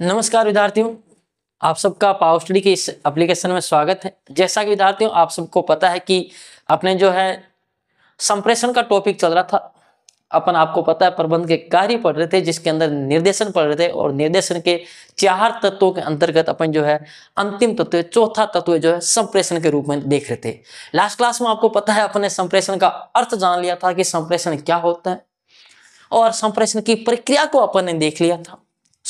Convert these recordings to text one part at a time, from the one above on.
नमस्कार विद्यार्थियों आप सबका पावर स्टडी के इस एप्लीकेशन में स्वागत है जैसा कि विद्यार्थियों आप सबको पता है कि अपने जो है संप्रेषण का टॉपिक चल रहा था अपन आपको पता है प्रबंध के कार्य पढ़ रहे थे जिसके अंदर निर्देशन पढ़ रहे थे और निर्देशन के चार तत्वों के अंतर्गत अपन जो है अंतिम तत्व चौथा तत्व जो है संप्रेषण के रूप में देख रहे थे लास्ट क्लास में आपको पता है अपने संप्रेषण का अर्थ जान लिया था कि संप्रेषण क्या होता है और संप्रेषण की प्रक्रिया को अपन ने देख लिया था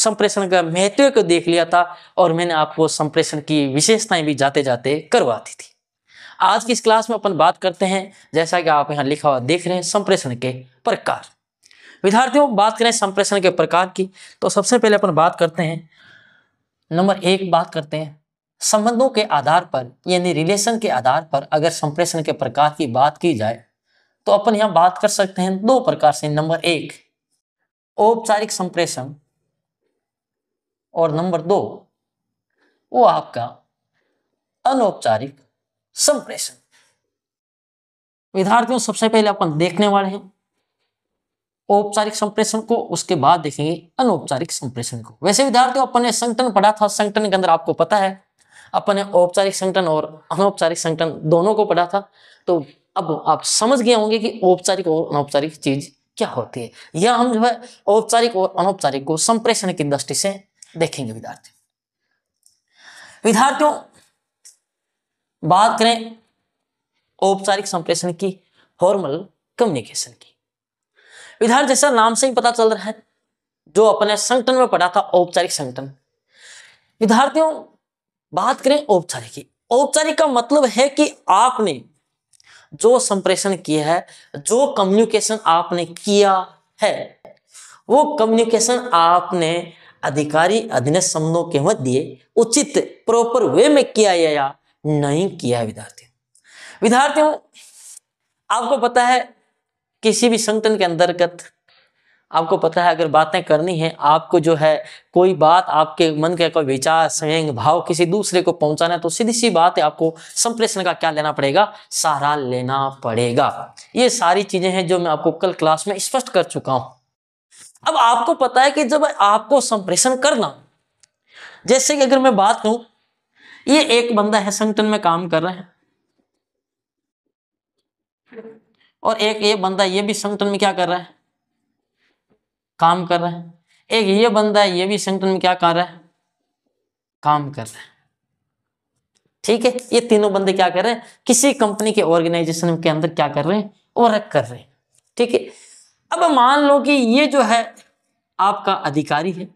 संप्रेषण का महत्व को देख लिया था और मैंने आपको संप्रेषण की विशेषताएं भी जाते जाते करवा दी थी आज की इस क्लास में अपन बात करते हैं जैसा कि आप यहाँ लिखा हुआ देख रहे हैं संप्रेषण के प्रकार विद्यार्थियों बात करें संप्रेषण के प्रकार की तो सबसे पहले अपन बात करते हैं नंबर एक बात करते हैं संबंधों के आधार पर यानी रिलेशन के आधार पर अगर संप्रेषण के प्रकार की बात की जाए तो अपन यहां बात कर सकते हैं दो प्रकार से नंबर एक औपचारिक संप्रेषण और नंबर दो वो आपका अनौपचारिक संप्रेषण विद्यार्थियों सबसे पहले अपन देखने वाले हैं औपचारिक संप्रेषण को उसके बाद देखेंगे अनौपचारिक संप्रेषण को वैसे विद्यार्थियों अपन ने संगठन पढ़ा था संगठन के अंदर आपको पता है अपन ने औपचारिक संगठन और अनौपचारिक संगठन दोनों को पढ़ा था तो अब आप समझ गए होंगे कि औपचारिक और अनौपचारिक चीज क्या होती है यह हम जो है औपचारिक और अनौपचारिक को संप्रेषण की दृष्टि से देखेंगे विद्यार्थी विद्यार्थियों बात करें औपचारिक संप्रेषण की फॉर्मल कम्युनिकेशन की विद्यार्थी जैसा नाम से ही पता चल रहा है जो अपने संगठन में पढ़ा था औपचारिक संगठन विद्यार्थियों बात करें औपचारिक की औपचारिक का मतलब है कि आपने जो संप्रेषण किया है जो कम्युनिकेशन आपने किया है वो कम्युनिकेशन आपने अधिकारी अधीन संबंधों के मध्य उचित प्रॉपर वे में किया है या नहीं किया है विद्यार्थियों विद्यार्थियों आपको पता है किसी भी संगठन के अंतर्गत आपको पता है अगर बातें करनी है आपको जो है कोई बात आपके मन का कोई विचार स्वयं भाव किसी दूसरे को पहुंचाना है तो सीधी सी बात है आपको संप्रेषण का क्या लेना पड़ेगा सहारा लेना पड़ेगा ये सारी चीजें हैं जो मैं आपको कल क्लास में स्पष्ट कर चुका हूं अब आपको पता है कि जब आपको संप्रेषण करना जैसे कि अगर मैं बात करूं ये एक बंदा है संगठन में काम कर रहा है और एक ये बंदा ये भी संगठन में क्या कर रहा है काम कर रहा है एक ये बंदा है ये भी संगठन में क्या कर रहा है काम कर रहा है ठीक है ये तीनों बंदे क्या कर रहे हैं किसी कंपनी के ऑर्गेनाइजेशन के अंदर क्या कर रहे हैं वर्क कर रहे हैं ठीक है अब मान लो कि ये जो है आपका अधिकारी है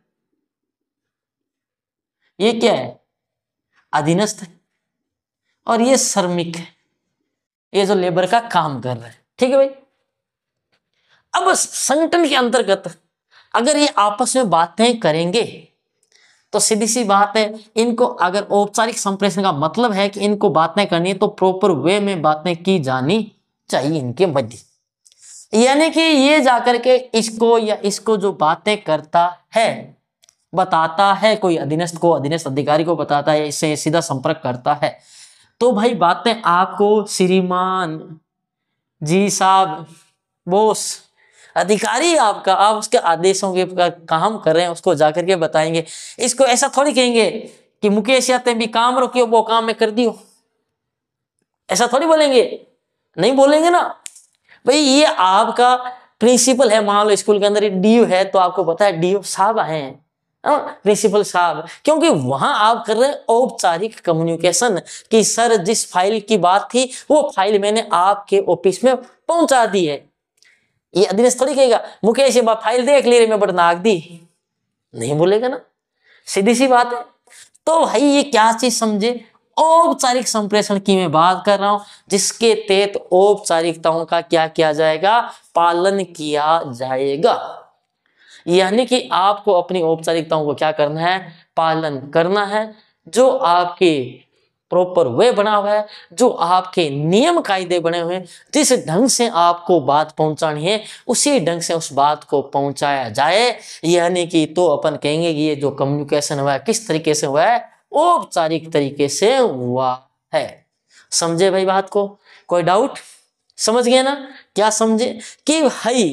ये क्या है अधीनस्थ है और ये श्रमिक है ये जो लेबर का काम कर रहा है ठीक है भाई अब संगठन के अंतर्गत अगर ये आपस में बातें करेंगे तो सीधी सी बात है इनको अगर औपचारिक संप्रेषण का मतलब है कि इनको बातें करनी है तो प्रॉपर वे में बातें की जानी चाहिए इनके मध्य यानी कि ये जाकर के इसको या इसको जो बातें करता है बताता है कोई अधीनस्थ को अधीनस्थ अधिकारी को बताता है इससे सीधा संपर्क करता है तो भाई बातें आपको श्रीमान जी साहब बोस अधिकारी आपका आप उसके आदेशों के काम कर रहे हैं उसको जाकर के बताएंगे इसको ऐसा थोड़ी कहेंगे कि मुकेश तुम भी काम रोकियो वो काम में कर दियो ऐसा थोड़ी बोलेंगे नहीं बोलेंगे ना भाई ये आपका प्रिंसिपल है मान लो स्कूल के अंदर ओ है तो आपको पता है ओ साहब आए हैं हाँ, प्रिंसिपल साहब क्योंकि वहां आप कर रहे हैं औपचारिक कम्युनिकेशन कि सर जिस फाइल की बात थी वो फाइल मैंने आपके ऑफिस में पहुंचा दी है ये अधीनस्थ थोड़ी कहेगा मुकेश ये बात फाइल देख ले रही मैं बट नाक दी नहीं बोलेगा ना सीधी सी बात है तो भाई ये क्या चीज समझे औपचारिक संप्रेषण की मैं बात कर रहा हूं जिसके तहत औपचारिकताओं का क्या किया जाएगा पालन किया जाएगा यानी कि आपको अपनी औपचारिकताओं को क्या करना है पालन करना है जो आपके प्रॉपर वे बना हुआ है जो आपके नियम कायदे बने हुए हैं जिस ढंग से आपको बात पहुंचानी है उसी ढंग से उस बात को पहुंचाया जाए यानी कि तो अपन कहेंगे कि ये जो कम्युनिकेशन हुआ है किस तरीके से हुआ है औपचारिक तरीके से हुआ है समझे भाई बात को कोई डाउट समझ गए ना क्या समझे कि भाई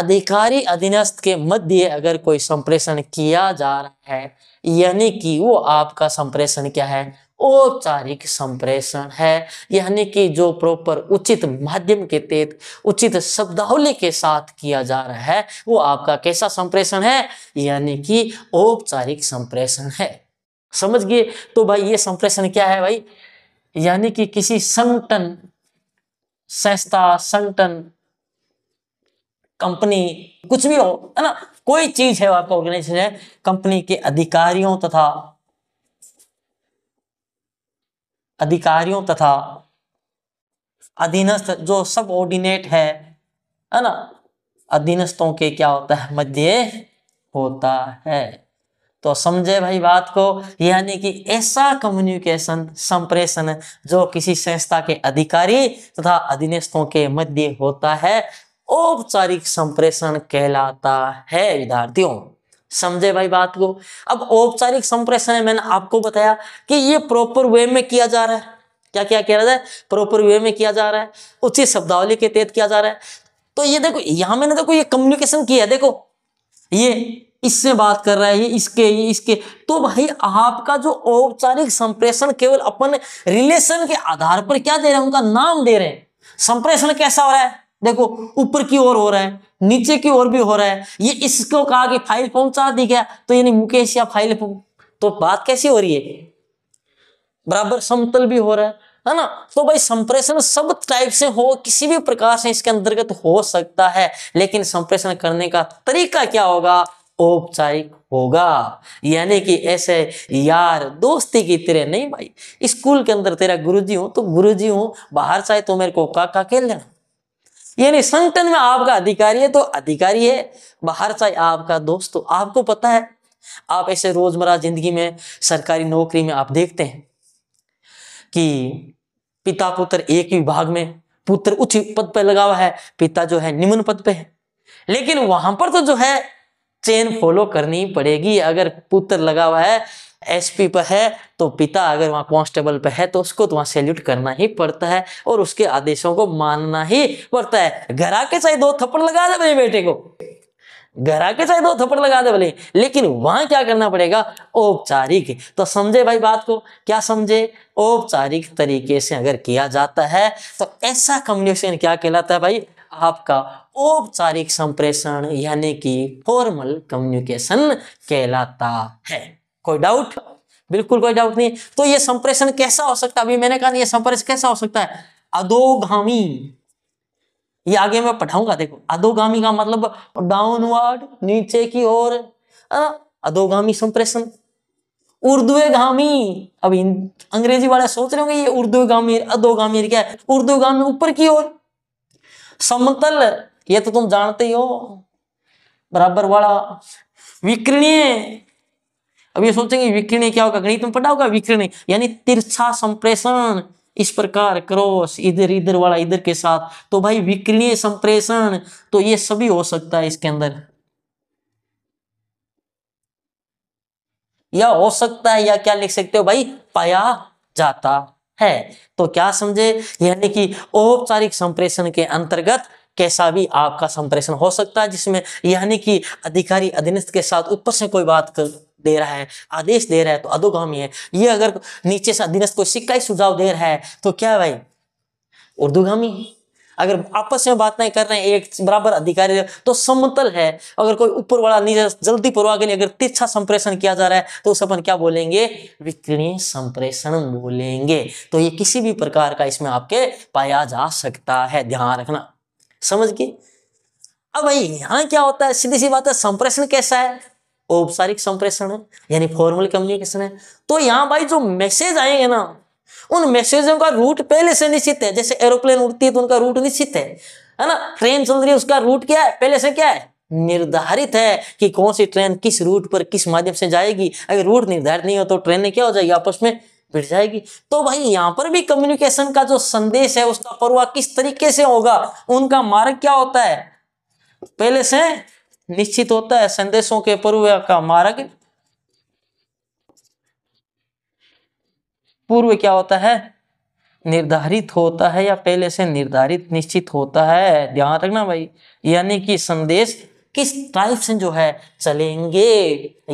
अधिकारी अधीनस्थ के मध्य अगर कोई संप्रेषण किया जा रहा है यानी कि वो आपका संप्रेषण क्या है औपचारिक संप्रेषण है यानी कि जो प्रॉपर उचित माध्यम के तहत उचित शब्दावली के साथ किया जा रहा है वो आपका कैसा संप्रेषण है यानी कि औपचारिक संप्रेषण है समझ गए तो भाई ये संप्रेषण क्या है भाई यानी कि किसी संगठन संस्था संगठन कंपनी कुछ भी हो है ना कोई चीज है आपका ऑर्गेनाइजेशन है कंपनी के अधिकारियों तथा अधिकारियों तथा अधीनस्थ जो सब ऑर्डिनेट है है ना अधीनस्थों के क्या होता है मध्य होता है तो समझे भाई बात को यानी कि ऐसा कम्युनिकेशन संप्रेषण जो किसी संस्था के अधिकारी तथा अधीनस्थों के मध्य होता है औपचारिक संप्रेषण कहलाता है विद्यार्थियों समझे भाई बात को अब औपचारिक संप्रेषण है मैंने आपको बताया कि ये प्रॉपर वे में किया जा रहा है क्या क्या कह रहा है प्रॉपर वे में किया जा रहा है उचित शब्दावली के तहत किया जा रहा है तो ये देखो यहां मैंने देखो ये कम्युनिकेशन किया है देखो ये इससे बात कर रहा है ये इसके ये इसके तो भाई आपका जो औपचारिक संप्रेषण केवल अपन रिलेशन के आधार पर क्या दे रहे हैं उनका नाम दे रहे हैं संप्रेषण कैसा हो रहा है देखो ऊपर की ओर हो रहा है नीचे की ओर भी हो रहा है ये इसको कहा कि फाइल पहुंचा दी गया तो यानी मुकेश या फाइल तो बात कैसी हो रही है बराबर समतल भी हो रहा है है ना तो भाई संप्रेषण सब टाइप से हो किसी भी प्रकार से इसके अंतर्गत तो हो सकता है लेकिन संप्रेषण करने का तरीका क्या होगा औपचारिक होगा यानी कि ऐसे यार दोस्ती की तरह नहीं भाई स्कूल के अंदर तेरा गुरुजी हो तो गुरुजी हो बाहर चाहे तो मेरे को काका खेल लेना यानी संगठन में आपका अधिकारी है तो अधिकारी है बाहर से आपका दोस्त तो आपको पता है आप ऐसे रोजमर्रा जिंदगी में सरकारी नौकरी में आप देखते हैं कि पिता पुत्र एक ही विभाग में पुत्र उच्च पद पर लगा हुआ है पिता जो है निम्न पद पे है लेकिन वहां पर तो जो है चेन फॉलो करनी पड़ेगी अगर पुत्र लगा हुआ है एसपी पर है तो पिता अगर वहाँ कांस्टेबल पर है तो उसको तो वहाँ सैल्यूट करना ही पड़ता है और उसके आदेशों को मानना ही पड़ता है घर आके चाहे दो थप्पड़ लगा दे भाई बेटे को घर आके चाहे दो थप्पड़ लगा दे भले लेकिन वहां क्या करना पड़ेगा औपचारिक तो समझे भाई बात को क्या समझे औपचारिक तरीके से अगर किया जाता है तो ऐसा कम्युनिकेशन क्या कहलाता है भाई आपका औपचारिक संप्रेषण यानी कि फॉर्मल कम्युनिकेशन कहलाता है कोई डाउट बिल्कुल कोई डाउट नहीं तो ये संप्रेषण कैसा हो सकता है अभी मैंने कहा नहीं ये संप्रेषण कैसा हो सकता है अधोगामी ये आगे मैं पढ़ाऊंगा देखो अधोगामी का मतलब डाउनवर्ड नीचे की ओर अधोगामी संप्रेषण उर्द्वेगामी अब अंग्रेजी वाले सोच रहे होंगे ये उर्द्वेगामी अधोगामी क्या है उर्द्वेगामी ऊपर की ओर समतल ये तो तुम जानते ही हो बराबर वाला विकरणीय अब ये सोचेंगे विकिरणी क्या होगा गणित में पढ़ा होगा विकिरणी यानी तिरछा संप्रेषण इस प्रकार क्रॉस इधर इधर वाला इधर के साथ तो भाई विक्रिय संप्रेषण तो ये सभी हो सकता है इसके अंदर या हो सकता है या क्या लिख सकते हो भाई पाया जाता है तो क्या समझे यानी कि औपचारिक संप्रेषण के अंतर्गत कैसा भी आपका संप्रेषण हो सकता है जिसमें यानी कि अधिकारी अधीनस्थ के साथ ऊपर से कोई बात कर दे रहा है आदेश दे रहा है तो अधोगामी है ये अगर नीचे से अधीनस्थ को सिक्का ही सुझाव दे रहा है तो क्या भाई उर्दूगामी है अगर आपस में बात नहीं कर रहे हैं एक बराबर अधिकारी तो समतल है अगर कोई ऊपर वाला नीचे जल्दी पुरवा के लिए अगर तिरछा संप्रेषण किया जा रहा है तो उसे अपन क्या बोलेंगे विकर्णीय संप्रेषण बोलेंगे तो ये किसी भी प्रकार का इसमें आपके पाया जा सकता है ध्यान रखना समझ गए अब भाई यहाँ क्या होता है सीधी सी बात है संप्रेषण कैसा है औपचारिक संप्रेषण है यानी फॉर्मल कम्युनिकेशन है तो यहाँ भाई जो मैसेज आएंगे ना उन मैसेजों का रूट पहले से निश्चित है जैसे एरोप्लेन उड़ती है तो उनका रूट निश्चित है है ना ट्रेन चल रही है उसका रूट क्या है पहले से क्या है निर्धारित है कि कौन सी ट्रेन किस रूट पर किस माध्यम से जाएगी अगर रूट निर्धारित नहीं हो तो ट्रेन क्या हो जाएगी आपस में भिड़ जाएगी तो भाई यहाँ पर भी कम्युनिकेशन का जो संदेश है उसका प्रवाह किस तरीके से होगा उनका मार्ग क्या होता है पहले से निश्चित होता है संदेशों के पूर्व का मार्ग पूर्व क्या होता है निर्धारित होता है या पहले से निर्धारित निश्चित होता है ध्यान रखना भाई यानी कि संदेश किस टाइप से जो है चलेंगे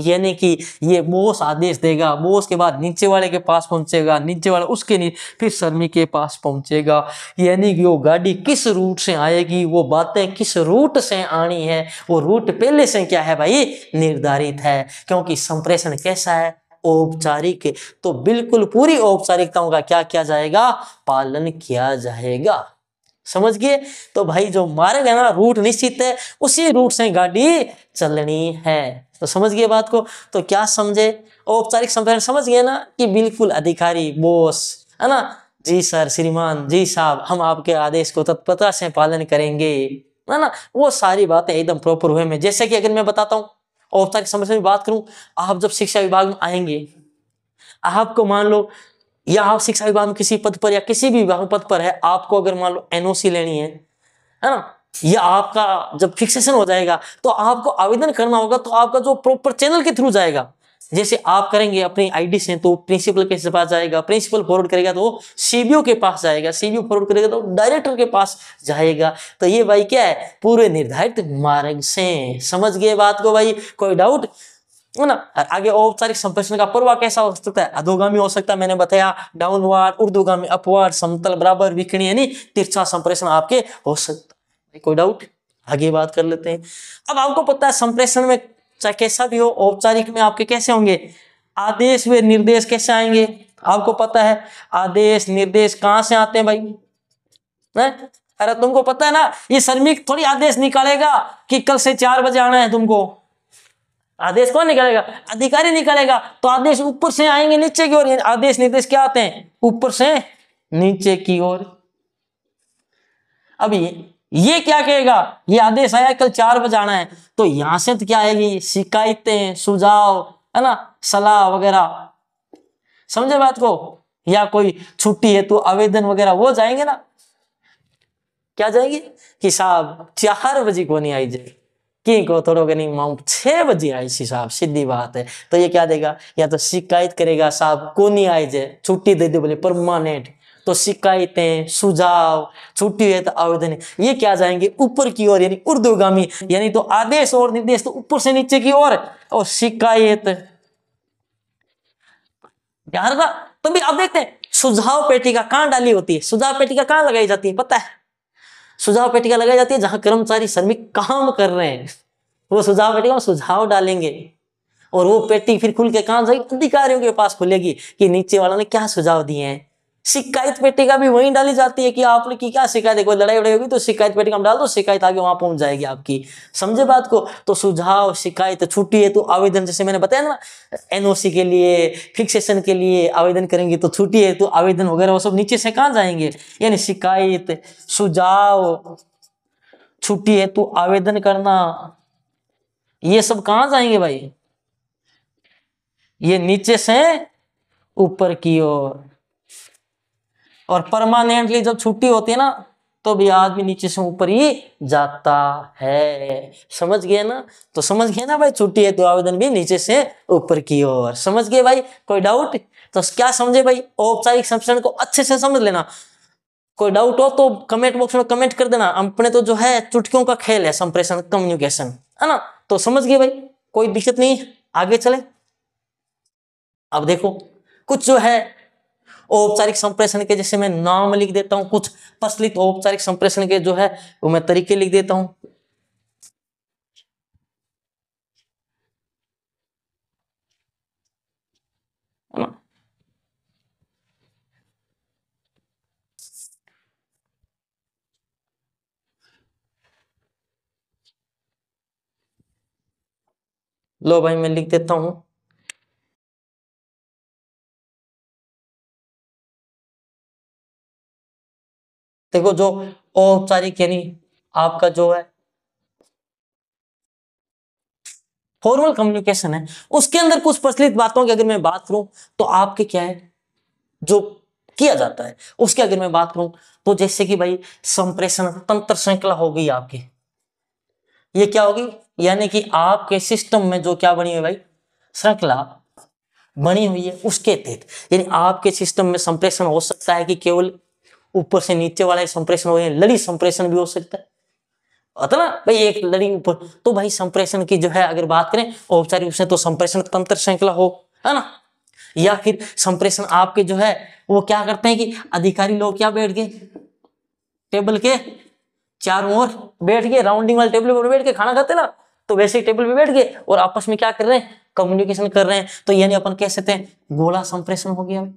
यानी कि ये बोस आदेश देगा बोस के बाद नीचे वाले के पास पहुंचेगा नीचे वाला उसके नीचे फिर शर्मी के पास पहुंचेगा यानी कि वो गाड़ी किस रूट से आएगी वो बातें किस रूट से आनी है वो रूट पहले से क्या है भाई निर्धारित है क्योंकि संप्रेषण कैसा है औपचारिक तो बिल्कुल पूरी औपचारिकताओं का क्या किया जाएगा पालन किया जाएगा समझ गए तो भाई जो मार्ग है ना रूट निश्चित है उसी रूट से गाड़ी चलनी है तो समझ गए बात को तो क्या समझे औपचारिक संप्रेरण समझ गए ना कि बिल्कुल अधिकारी बोस है ना जी सर श्रीमान जी साहब हम आपके आदेश को तत्परता से पालन करेंगे है ना वो सारी बातें एकदम प्रॉपर हुए में जैसे कि अगर मैं बताता हूँ औपचारिक संप्रेषण में बात करूँ आप जब शिक्षा विभाग में आएंगे आपको मान लो या आप शिक्षा विभाग में किसी पद पर या किसी भी विभाग पद पर है आपको अगर मान लो एनओसी लेनी है है ना या आपका जब फिक्सेशन हो जाएगा तो आपको आवेदन करना होगा तो आपका जो प्रॉपर चैनल के थ्रू जाएगा जैसे आप करेंगे अपनी आईडी से तो प्रिंसिपल के पास जाएगा प्रिंसिपल फॉरवर्ड करेगा तो सीबीओ के पास जाएगा सीबीओ फॉरवर्ड करेगा तो डायरेक्टर के पास जाएगा तो ये भाई क्या है पूरे निर्धारित मार्ग से समझ गए बात को भाई कोई डाउट ना आगे औपचारिक संप्रेषण का प्रवाह कैसा हो सकता है अधोगामी हो सकता है मैंने बताया डाउनवार उर्दूगामी अपवार समतल बराबर विकणी यानी तिरछा संप्रेषण आपके हो सकता है कोई डाउट आगे बात कर लेते हैं अब आपको पता है संप्रेषण में चाहे कैसा भी हो औपचारिक में आपके कैसे होंगे आदेश व निर्देश कैसे आएंगे आपको पता है आदेश निर्देश कहां से आते हैं भाई है? अरे तुमको पता है ना ये श्रमिक थोड़ी आदेश निकालेगा कि कल से चार बजे आना है तुमको आदेश कौन निकालेगा अधिकारी निकालेगा तो आदेश ऊपर से आएंगे नीचे की ओर आदेश निर्देश क्या आते हैं ऊपर से नीचे की ओर अब ये क्या कहेगा ये आदेश आया कल चार बजे आना है तो यहां से तो क्या आएगी शिकायतें सुझाव है ना सलाह वगैरह समझे बात को या कोई छुट्टी है तो आवेदन वगैरह वो जाएंगे ना क्या जाएंगे कि साहब चार बजे को नहीं आई जाए किंग को थोड़ो नहीं माउंट छः बजे आई सी साहब सीधी बात है तो ये क्या देगा या तो शिकायत करेगा साहब को नहीं आई जे छुट्टी दे दो बोले परमानेंट तो शिकायतें सुझाव छुट्टी है तो आवेदन ये क्या जाएंगे ऊपर की ओर यानी उर्दूगामी यानी तो आदेश और निर्देश तो ऊपर से नीचे की ओर और शिकायत यार तो भी आप देखते हैं सुझाव पेटिका कहाँ डाली होती है सुझाव पेटिका कहाँ लगाई जाती है पता है सुझाव पेटिका लगाई जाती है जहां कर्मचारी श्रमिक काम कर रहे हैं वो सुझाव पेटिका में सुझाव डालेंगे और वो पेटी फिर खुल के कहाँ जाएगी अधिकारियों के पास खुलेगी कि नीचे वालों ने क्या सुझाव दिए हैं शिकायत पेटिका भी वहीं डाली जाती है कि आपने की क्या शिकायत है कोई लड़ाई वड़ाई होगी तो शिकायत पेटिका में डाल दो शिकायत आगे वहां पहुंच जाएगी आपकी समझे बात को तो सुझाव शिकायत छुट्टी है तो आवेदन जैसे मैंने बताया ना एनओसी के लिए फिक्सेशन के लिए आवेदन करेंगे तो छुट्टी है तो आवेदन वगैरह वो सब नीचे से कहाँ जाएंगे यानी शिकायत सुझाव छुट्टी है तो आवेदन करना ये सब कहाँ जाएंगे भाई ये नीचे से ऊपर की ओर और परमानेंटली जब छुट्टी होती है ना तो भी आदमी नीचे से ऊपर ही जाता है समझ गए ना तो समझ गए ना भाई छुट्टी है तो आवेदन भी नीचे से ऊपर की ओर समझ गए भाई कोई डाउट तो क्या समझे भाई औपचारिक संस्करण को अच्छे से समझ लेना कोई डाउट हो तो कमेंट बॉक्स में कमेंट कर देना अपने तो जो है चुटकियों का खेल है संप्रेषण कम्युनिकेशन है ना तो समझ गए भाई कोई दिक्कत नहीं आगे चले अब देखो कुछ जो है औपचारिक संप्रेषण के जैसे मैं नाम लिख देता हूं कुछ प्रचलित औपचारिक संप्रेषण के जो है वो मैं तरीके लिख देता हूं लो भाई मैं लिख देता हूं देखो जो औपचारिक यानी आपका जो है फॉर्मल कम्युनिकेशन है उसके अंदर कुछ प्रचलित बातों की अगर मैं बात करूं तो आपके क्या है जो किया जाता है उसके अगर मैं बात करूं तो जैसे कि भाई संप्रेषण तंत्र श्रृंखला हो गई आपकी ये क्या होगी यानी कि आपके सिस्टम में जो क्या बनी हुई भाई श्रृंखला बनी हुई है उसके तहत यानी आपके सिस्टम में संप्रेषण हो सकता है कि केवल ऊपर से नीचे वाला संप्रेषण हो लड़ी संप्रेषण भी हो सकता है होता ना भाई एक लड़ी ऊपर तो भाई संप्रेषण की जो है अगर बात करें औपचारिक उसने तो संप्रेषण तंत्र श्रृंखला हो है ना या फिर संप्रेषण आपके जो है वो क्या करते हैं कि अधिकारी लोग क्या बैठ गए टेबल के चारों ओर बैठ गए राउंडिंग वाले टेबल पर बैठ के खाना खाते ना तो वैसे ही टेबल पे बैठ गए और आपस में क्या कर रहे हैं कम्युनिकेशन कर रहे हैं तो यानी अपन कह सकते हैं गोला संप्रेषण हो गया भाई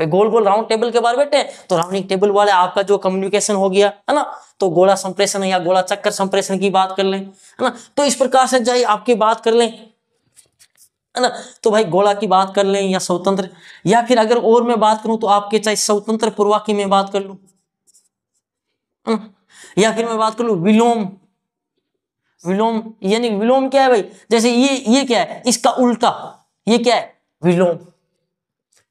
वे गोल गोल राउंड टेबल के बाहर बैठे हैं तो राउंडिंग टेबल वाले आपका जो कम्युनिकेशन हो गया है ना तो गोला संप्रेषण या गोला चक्कर संप्रेषण की बात कर लें है ना तो इस प्रकार से चाहिए आपकी बात कर लें है ना तो भाई गोला की बात कर लें या स्वतंत्र या फिर अगर और मैं बात करूं तो आपके चाहे स्वतंत्र पूर्वा की मैं बात कर लू या फिर मैं बात कर लू विलोम विलोम यानी विलोम क्या है भाई जैसे ये ये क्या है इसका उल्टा ये क्या है विलोम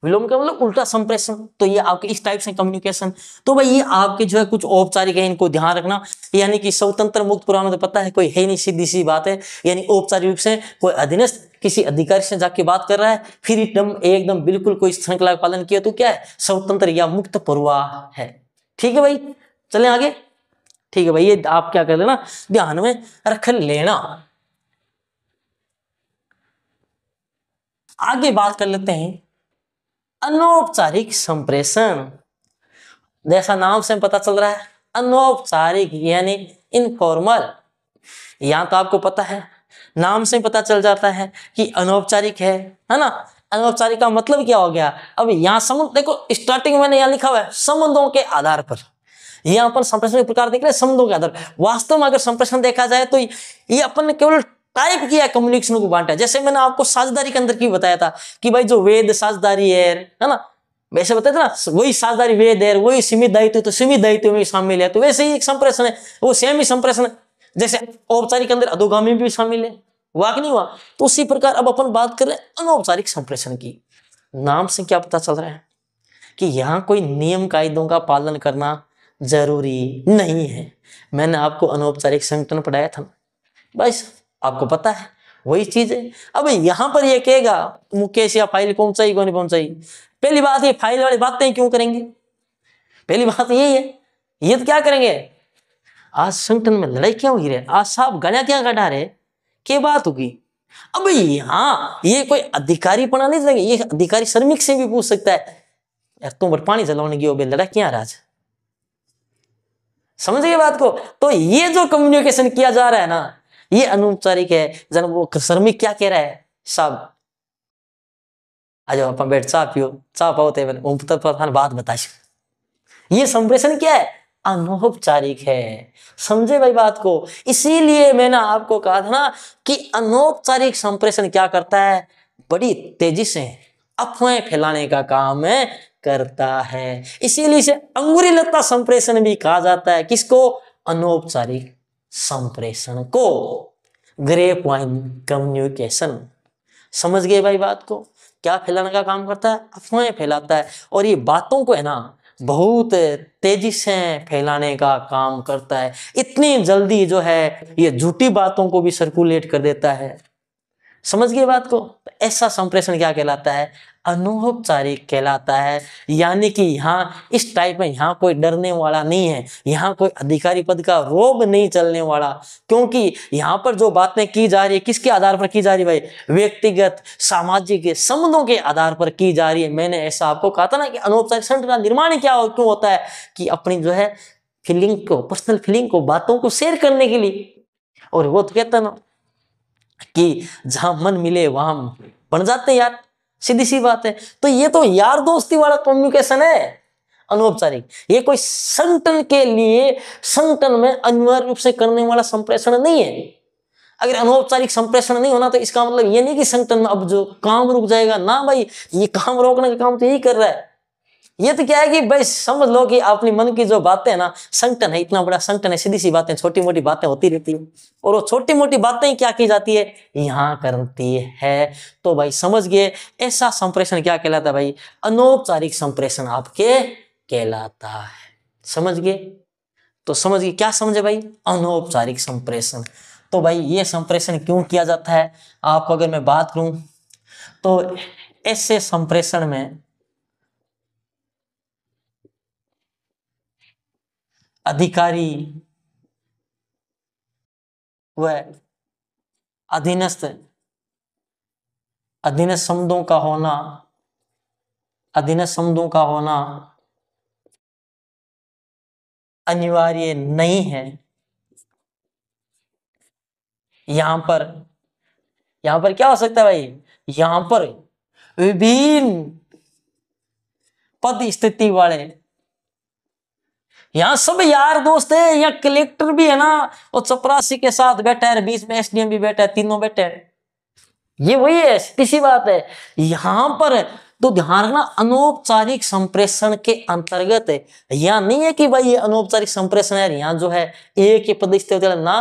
विलोम का मतलब उल्टा संप्रेषण तो ये आपके इस टाइप से कम्युनिकेशन तो भाई ये आपके जो है कुछ औपचारिक है इनको ध्यान रखना यानी कि स्वतंत्र मुक्त में तो पता है कोई है नहीं सीधी सी बात है यानी औपचारिक रूप से कोई अधीनस्थ किसी अधिकारी से जाके बात कर रहा है फिर एकदम एकदम बिल्कुल कोई श्रृंखला का पालन किया तो क्या है स्वतंत्र या मुक्त पूर्वा है ठीक है भाई चले आगे ठीक है भाई ये आप क्या कर लेना ध्यान में रख लेना आगे बात कर लेते हैं अनौपचारिक संप्रेषण जैसा नाम से पता चल रहा है अनौपचारिक यानी इनफॉर्मल यहां तो आपको पता है नाम से पता चल जाता है कि अनौपचारिक है है ना अनौपचारिक का मतलब क्या हो गया अब यहां संबंध देखो स्टार्टिंग मैंने यहां लिखा हुआ है संबंधों के आधार पर यहां पर संप्रेषण के प्रकार देख रहे हैं संबंधों के आधार वास्तव में अगर संप्रेषण देखा जाए तो ये अपन केवल टाइप किया कम्युनिकेशन को बांटा जैसे मैंने आपको साझेदारी के अंदर की बताया था कि भाई जो वेद साझेदारी है है ना वैसे बताया था ना वही साझेदारी वेद है वही सीमित दायित्व तो सीमित दायित्व में शामिल है तो वैसे ही एक संप्रेषण है वो सेम ही संप्रेषण है जैसे औपचारिक अंदर अधोगामी भी शामिल है वाक नहीं हुआ तो उसी प्रकार अब अपन बात कर रहे हैं अनौपचारिक संप्रेषण की नाम से क्या पता चल रहा है कि यहाँ कोई नियम कायदों का पालन करना जरूरी नहीं है मैंने आपको अनौपचारिक संगठन पढ़ाया था भाई आपको पता है वही चीज है अब यहां पर यह कहेगा मुकेश या फाइल पहुंचाई कौन पहुंचाई पहली बात ये फाइल वाली बातें क्यों करेंगे पहली बात यही है ये तो क्या करेंगे आज संगठन में लड़ाई क्या हुई रहे आज साहब गाना क्या कटा रहे क्या बात होगी अब यहाँ ये कोई अधिकारी पढ़ा नहीं देंगे ये अधिकारी श्रमिक से भी पूछ सकता है यार तुम पर पानी चलाने की हो बे लड़ा क्या राज समझ गए बात को तो ये जो कम्युनिकेशन किया जा रहा है ना ये अनौपचारिक है जन वो श्रमिक क्या कह रहा है सब आज जाओ अपन बैठ चाह पियो चाह पाओ ते तो मैंने उपतर प्रधान बात बता ये संप्रेषण क्या है अनौपचारिक है समझे भाई बात को इसीलिए मैंने आपको कहा था ना कि अनौपचारिक संप्रेषण क्या करता है बड़ी तेजी से अफवाहें फैलाने का काम है करता है इसीलिए इसे अंगुरी लता संप्रेषण भी कहा जाता है किसको अनौपचारिक संप्रेषण को ग्रेप वाइन कम्युनिकेशन समझ गए भाई बात को क्या फैलाने का काम करता है अफवाहें फैलाता है और ये बातों को है ना बहुत तेजी से फैलाने का काम करता है इतनी जल्दी जो है ये झूठी बातों को भी सर्कुलेट कर देता है समझ गए बात को ऐसा संप्रेषण क्या कहलाता है अनौपचारिक कहलाता है यानी कि यहाँ इस टाइप में यहाँ कोई डरने वाला नहीं है यहाँ कोई अधिकारी पद का रोग नहीं चलने वाला क्योंकि यहाँ पर जो बातें की जा रही है किसके आधार पर की जा रही है भाई व्यक्तिगत सामाजिक संबंधों के आधार पर की जा रही है मैंने ऐसा आपको कहा था ना कि अनौपचारिक संघ का निर्माण क्या हो क्यों होता है कि अपनी जो है फीलिंग को पर्सनल फीलिंग को बातों को शेयर करने के लिए और वो तो कहता ना कि जहां मन मिले वहां बन जाते यार सीधी सी बात है तो ये तो यार दोस्ती वाला कम्युनिकेशन है अनौपचारिक ये कोई संगठन के लिए संगठन में अनिवार्य रूप से करने वाला संप्रेषण नहीं है अगर अनौपचारिक संप्रेषण नहीं होना तो इसका मतलब ये नहीं कि संगठन में अब जो काम रुक जाएगा ना भाई ये काम रोकने का काम तो यही कर रहा है ये तो क्या है कि भाई समझ लो कि अपनी मन की जो बातें ना संगठन है इतना बड़ा संगठन है सीधी सी बातें छोटी मोटी बातें होती रहती है और वो छोटी मोटी बातें क्या की जाती है यहाँ करती है तो भाई समझ गए ऐसा संप्रेषण क्या कहलाता है भाई अनौपचारिक संप्रेषण आपके कहलाता है समझ गए तो समझ गए क्या समझे भाई अनौपचारिक संप्रेषण तो भाई ये संप्रेषण क्यों किया जाता है आपको अगर मैं बात करूं तो ऐसे संप्रेषण में अधिकारी व अधीनस्थ अधीनस्थ शब्दों का होना अधीनस्थ शब्दों का होना अनिवार्य नहीं है यहां पर यहां पर क्या हो सकता है भाई यहां पर विभिन्न पद स्थिति वाले यहाँ सब यार दोस्त है यहाँ कलेक्टर भी है ना और चपरासी के साथ बैठा है बीच में एसडीएम भी बैठा है तीनों बैठे हैं ये वही है सीधी बात है यहाँ पर तो ध्यान रखना अनौपचारिक संप्रेषण के अंतर्गत है यहाँ नहीं है कि भाई ये अनौपचारिक संप्रेषण है यहाँ जो है एक ही पद स्थिति ना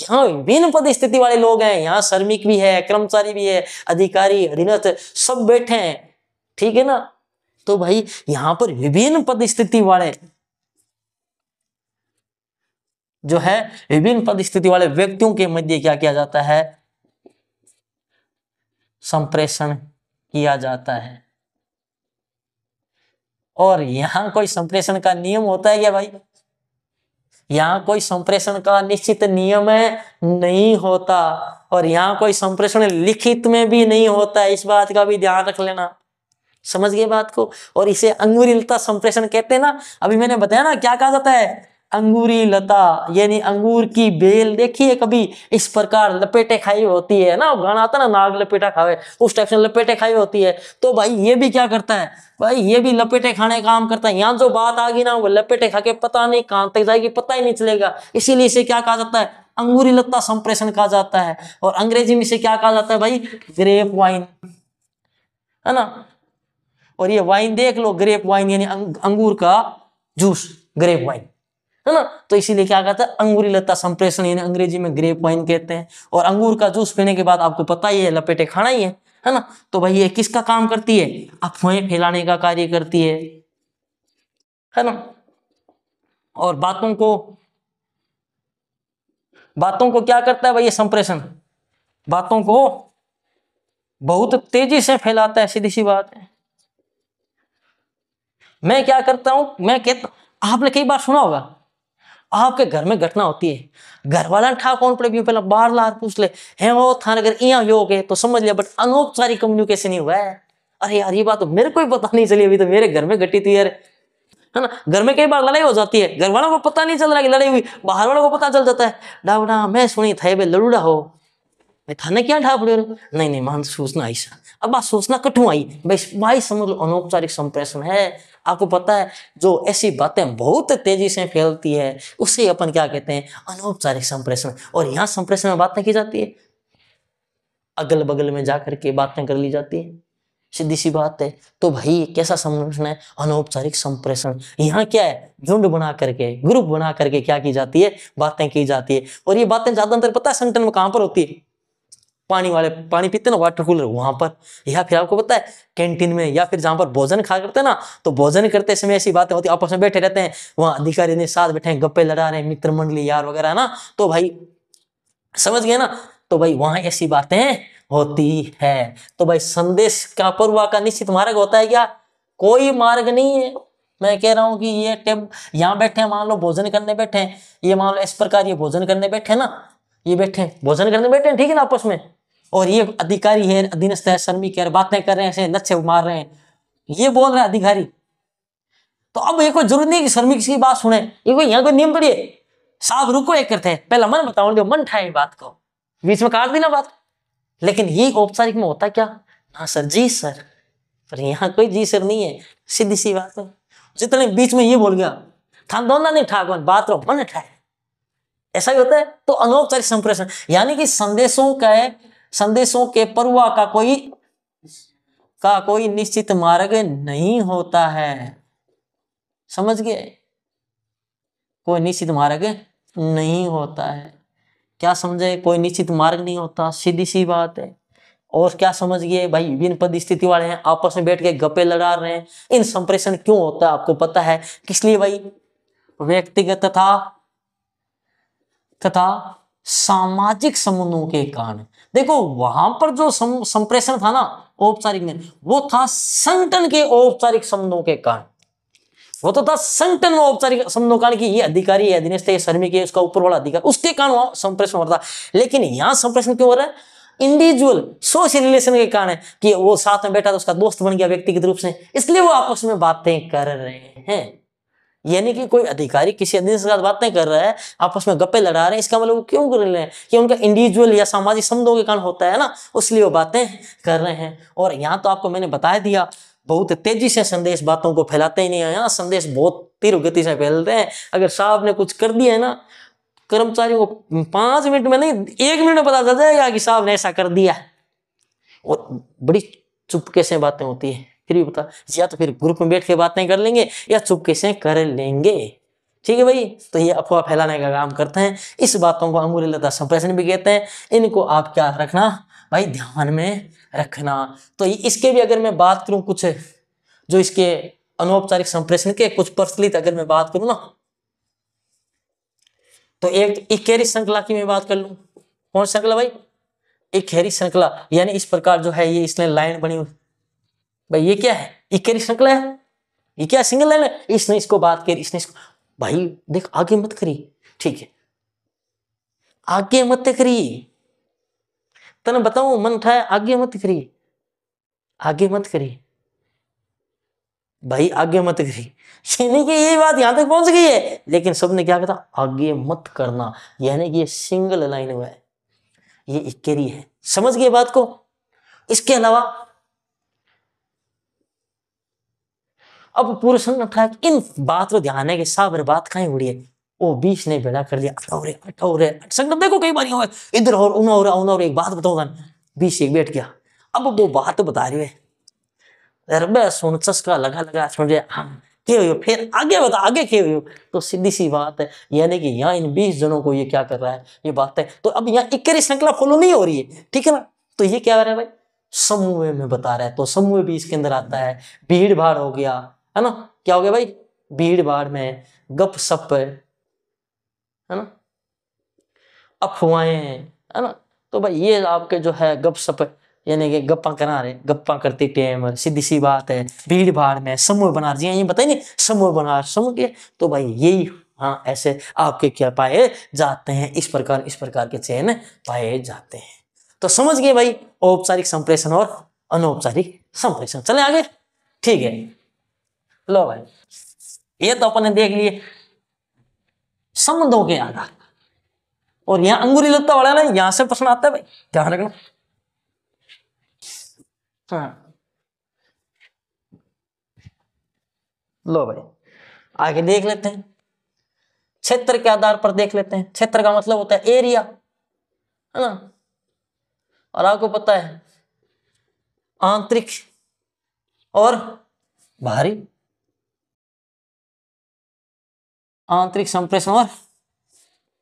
यहाँ विभिन्न पद स्थिति वाले लोग हैं यहाँ श्रमिक भी है कर्मचारी भी है अधिकारी अधीनस्थ सब बैठे हैं ठीक है ना तो भाई यहाँ पर विभिन्न पद स्थिति वाले जो है विभिन्न पद स्थिति वाले व्यक्तियों के मध्य क्या किया जाता है संप्रेषण किया जाता है और यहां कोई संप्रेषण का नियम होता है क्या भाई यहां कोई संप्रेषण का निश्चित नियम नहीं होता और यहां कोई संप्रेषण लिखित में भी नहीं होता इस बात का भी ध्यान रख लेना समझ गए बात को और इसे अंगुरता संप्रेषण कहते हैं ना अभी मैंने बताया ना क्या कहा जाता है अंगूरी लता यानी अंगूर की बेल देखिए कभी इस प्रकार लपेटे खाई होती है ना गाना आता ना नाग लपेटा खावे उस टाइप से लपेटे खाई होती है तो भाई ये भी क्या करता है भाई ये भी लपेटे खाने काम करता है यहाँ जो बात आ गई ना वो लपेटे खा के पता नहीं कहां तक जाएगी पता ही नहीं चलेगा इसीलिए इसे क्या कहा जाता है अंगूरी लता संप्रेषण कहा जाता है और अंग्रेजी में इसे क्या कहा जाता है भाई ग्रेप वाइन है ना और ये वाइन देख लो ग्रेप वाइन यानी अंगूर का जूस ग्रेप वाइन है ना तो इसीलिए क्या कहते हैं अंगूरी लता संप्रेषण यानी अंग्रेजी में ग्रेप वाइन कहते हैं और अंगूर का जूस पीने के बाद आपको पता ही है लपेटे खाना ही है है ना तो भाई ये किसका काम करती है अफवाहें फैलाने का कार्य करती है है ना और बातों को बातों को क्या करता है भाई ये संप्रेषण बातों को बहुत तेजी से फैलाता है सीधी सी बात है मैं क्या करता हूं मैं कहता आपने कई बार सुना होगा आपके घर में घटना होती है घर वाला ठा कौन पड़े भी पहले बार लार पूछ ले है वो था अगर इं हो गए तो समझ लिया बट अनौपचारिक कम्युनिकेशन ही हुआ है अरे यार ये बात तो मेरे को भी पता नहीं चली अभी तो मेरे घर में घटी थी यार है ना घर में कई बार लड़ाई हो जाती है घर वालों को पता नहीं चल रहा कि लड़ाई हुई बाहर वालों को पता चल जाता है डावड़ा मैं सुनी था लड़ूड़ा हो मैं थाने क्या ढाप रहे नहीं नहीं मान सोचना ऐसा अब बात सोचना कठू आई भाई समझ लो अनौपचारिक संप्रेषण है आपको पता है जो ऐसी बातें बहुत तेजी से फैलती है उसे अपन क्या कहते हैं अनौपचारिक संप्रेषण और यहाँ संप्रेषण में बातें की जाती है अगल बगल में जा करके बातें कर ली जाती है सीधी सी बात है तो भाई कैसा संप्रेषण है अनौपचारिक संप्रेषण यहाँ क्या है झुंड बना करके ग्रुप बना करके क्या की जाती है बातें की जाती है और ये बातें ज्यादातर पता है संगठन में कहाँ पर होती है पानी वाले पानी पीते ना वाटर कूलर वहाँ पर या फिर आपको पता है कैंटीन में या फिर जहाँ पर भोजन खा करते ना तो भोजन करते समय ऐसी बातें होती आपस में बैठे रहते हैं वहाँ अधिकारी ने साथ बैठे हैं गप्पे लड़ा रहे हैं मित्र मंडली यार वगैरह ना तो भाई समझ गए ना तो भाई वहाँ ऐसी बातें होती है तो भाई संदेश का पूर्वा का निश्चित मार्ग होता है क्या कोई मार्ग नहीं है मैं कह रहा हूँ कि ये टेब यहाँ बैठे हैं मान लो भोजन करने बैठे हैं ये मान लो इस प्रकार ये भोजन करने बैठे हैं ना ये बैठे हैं भोजन करने बैठे हैं ठीक है ना आपस में और ये अधिकारी है अधीनस्थ है श्रमिक है बातें कर रहे हैं ऐसे नच्छे मार रहे हैं ये बोल रहे अधिकारी तो अब ये कोई जरूरी नहीं कि शर्मी किसी बात सुने ये कोई यहाँ कोई नियम पड़िए है साहब रुको एक करते हैं पहला मन बताओ जो मन ठाए बात को बीच में काट देना बात लेकिन ये औपचारिक में होता क्या ना हाँ सर जी सर पर यहाँ कोई जी सर नहीं है सीधी सी बात है जितने बीच में ये बोल गया था दोनों नहीं ठाक बात रहो मन ठाए ऐसा ही होता है तो अनौपचारिक संप्रेषण यानी कि संदेशों का संदेशों के परुआ का कोई का कोई निश्चित मार्ग नहीं होता है समझ गए कोई निश्चित मार्ग नहीं होता है क्या समझे कोई निश्चित मार्ग नहीं होता सीधी सी बात है और क्या समझ गए भाई विभिन्न पद स्थिति वाले हैं आपस में बैठ के गप्पे लड़ा रहे हैं इन संप्रेषण क्यों होता है आपको पता है किस लिए भाई व्यक्तिगत तथा तथा सामाजिक संबंधों के कारण देखो वहां पर जो संप्रेषण था ना औपचारिक में वो था संगठन के औपचारिक शब्दों के कारण वो तो था संगठन में औपचारिक शब्दों कारण की ये अधिकारी है दिनेश श्रमिक है उसका ऊपर वाला अधिकार उसके कारण वहां संप्रेषण हो रहा लेकिन यहां संप्रेषण क्यों हो रहा है इंडिविजुअल सोशल रिलेशन के कारण है कि वो साथ में बैठा तो उसका दोस्त बन गया व्यक्तिगत रूप से इसलिए वो आपस में बातें कर रहे हैं यानी कि कोई अधिकारी किसी अधीन के साथ बात नहीं कर रहा है आपस में गप्पे लड़ा रहे हैं इसका मतलब क्यों कर रहे हैं कि उनका इंडिविजुअल या सामाजिक संबंधों के कारण होता है ना उसलिए वो बातें कर रहे हैं और यहाँ तो आपको मैंने बताया दिया बहुत तेजी से संदेश बातों को फैलाते ही नहीं है यहाँ संदेश बहुत तीव्र गति से फैलते हैं अगर साहब ने कुछ कर दिया है ना कर्मचारियों को पांच मिनट में नहीं एक मिनट में पता चल जाएगा कि साहब ने ऐसा कर दिया और बड़ी चुपके से बातें होती है फिर भी बता या तो फिर ग्रुप में बैठ के बातें कर लेंगे या चुपके से कर लेंगे ठीक है भाई तो ये अफवाह फैलाने का काम करते हैं इस बातों को लता संप्रेषण भी कहते हैं इनको आप क्या रखना भाई ध्यान में रखना तो इसके भी अगर मैं बात करूं कुछ जो इसके अनौपचारिक संप्रेषण के कुछ प्रचलित अगर मैं बात करूं ना तो एक इकेरी श्रृंखला की मैं बात कर लूं कौन श्रृंखला भाई एक खेरी श्रृंखला यानी इस प्रकार जो है ये इसने लाइन बनी हुई भाई ये क्या है एक कैरी श्रृंखला है ये क्या सिंगल लाइन है इसने इसको बात करी इसने इसको भाई देख आगे मत करी ठीक है आगे मत करी तने बताऊ मन उठाया आगे मत करी आगे मत करी भाई आगे मत करी यानी कि ये बात यहां तक पहुंच गई है लेकिन सबने क्या कहा आगे मत करना यानी कि ये सिंगल लाइन हुआ है ये इक्केरी है समझ गए बात को इसके अलावा अब पुरुष ने उठाया इन बात को ध्यान है कि साबर बात कहीं उड़ी है वो बीच ने बेड़ा कर लिया अठावरे अठावरे संगम देखो कई बार इधर और उन और, उन और एक बात बताऊंगा बीच एक बैठ गया अब वो बात बता रही है रबे सुन चस्का लगा लगा सुन रहे हम हाँ, के हो फिर आगे बता आगे के हो तो सीधी सी बात है यानी कि यहाँ इन बीस जनों को ये क्या कर रहा है ये बात है तो अब यहाँ इक्कीस श्रृंखला फॉलो नहीं हो रही है ठीक है ना तो ये क्या हो रहा है भाई समूह में बता रहा है तो समूह भी इसके अंदर आता है भीड़ भाड़ हो गया है ना क्या हो गया भाई भीड़ भाड़ में गप सप है ना अफवाहें है ना तो भाई ये आपके जो है गप सप यानी कि गप्पा करा रहे गप्पा करते टेम सीधी सी बात है भीड़ भाड़ में समूह बना जी ये बताइए नहीं समूह बना समूह के तो भाई यही हाँ ऐसे आपके क्या पाए जाते हैं इस प्रकार इस प्रकार के चयन पाए जाते हैं तो समझ गए भाई औपचारिक संप्रेषण और अनौपचारिक संप्रेषण चले आगे ठीक है लो भाई ये तो अपन ने देख लिए संबंधों के आधार और यहां अंगूरी लत्ता वाला ना यहां से प्रश्न आता है भाई ध्यान रखना हाँ। लो भाई आगे देख लेते हैं क्षेत्र के आधार पर देख लेते हैं क्षेत्र का मतलब होता है एरिया है ना और आपको पता है आंतरिक और बाहरी आंतरिक संप्रेषण और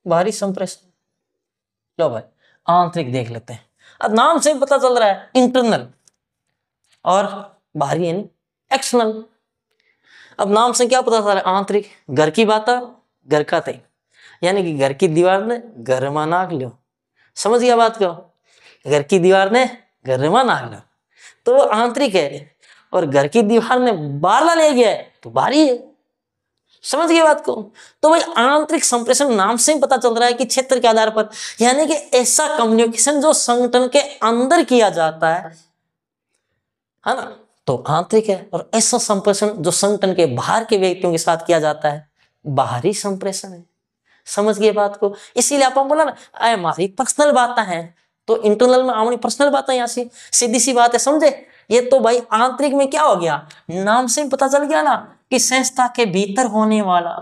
बाहरी संप्रेषण लो भाई आंतरिक देख लेते हैं अब नाम से पता चल रहा है इंटरनल और बाहरी यानी एक्सटर्नल अब नाम से क्या पता चल रहा है आंतरिक घर की बात है घर का तय यानी कि घर की दीवार ने गर्मा नाक लो समझ गया बात को घर की दीवार ने गर्मा नाक लो तो आंतरिक है और घर की दीवार ने बारला ले गया है तो बाहरी है समझ गए बात को तो भाई आंतरिक संप्रेषण नाम से ही पता चल रहा है कि क्षेत्र के आधार पर यानी कि ऐसा कम्युनिकेशन जो संगठन के अंदर किया जाता है है ना तो आंतरिक है और ऐसा संप्रेषण जो संगठन के बाहर के व्यक्तियों के साथ किया जाता है बाहरी संप्रेषण है समझ गए बात को इसीलिए आप बोला ना अरे हमारी पर्सनल बातें हैं तो इंटरनल में हमारी पर्सनल बातें यहाँ से सीधी सी बात है समझे ये तो भाई आंतरिक में क्या हो गया नाम से पता चल गया ना कि संस्था के भीतर होने वाला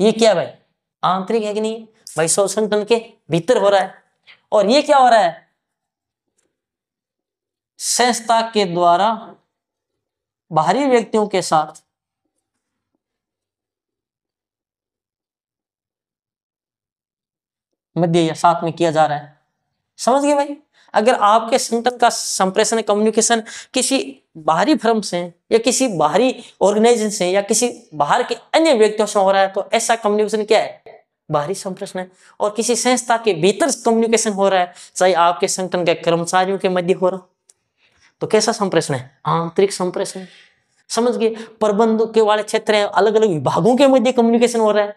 ये क्या भाई आंतरिक है कि नहीं भाई शोषण तो के भीतर हो रहा है और ये क्या हो रहा है संस्था के द्वारा बाहरी व्यक्तियों के साथ मध्य या साथ में किया जा रहा है समझ गए भाई अगर आपके संगठन का संप्रेषण कम्युनिकेशन किसी बाहरी फर्म से या किसी बाहरी ऑर्गेनाइजेशन से या किसी बाहर के अन्य व्यक्तियों से हो रहा है तो ऐसा कम्युनिकेशन क्या है बाहरी संप्रेषण है और किसी संस्था के भीतर कम्युनिकेशन हो रहा है चाहे आपके संगठन के कर्मचारियों के मध्य हो रहा तो कैसा संप्रेषण है आंतरिक संप्रेषण समझ गए प्रबंध के वाले क्षेत्र हैं अलग अलग विभागों के मध्य कम्युनिकेशन हो रहा है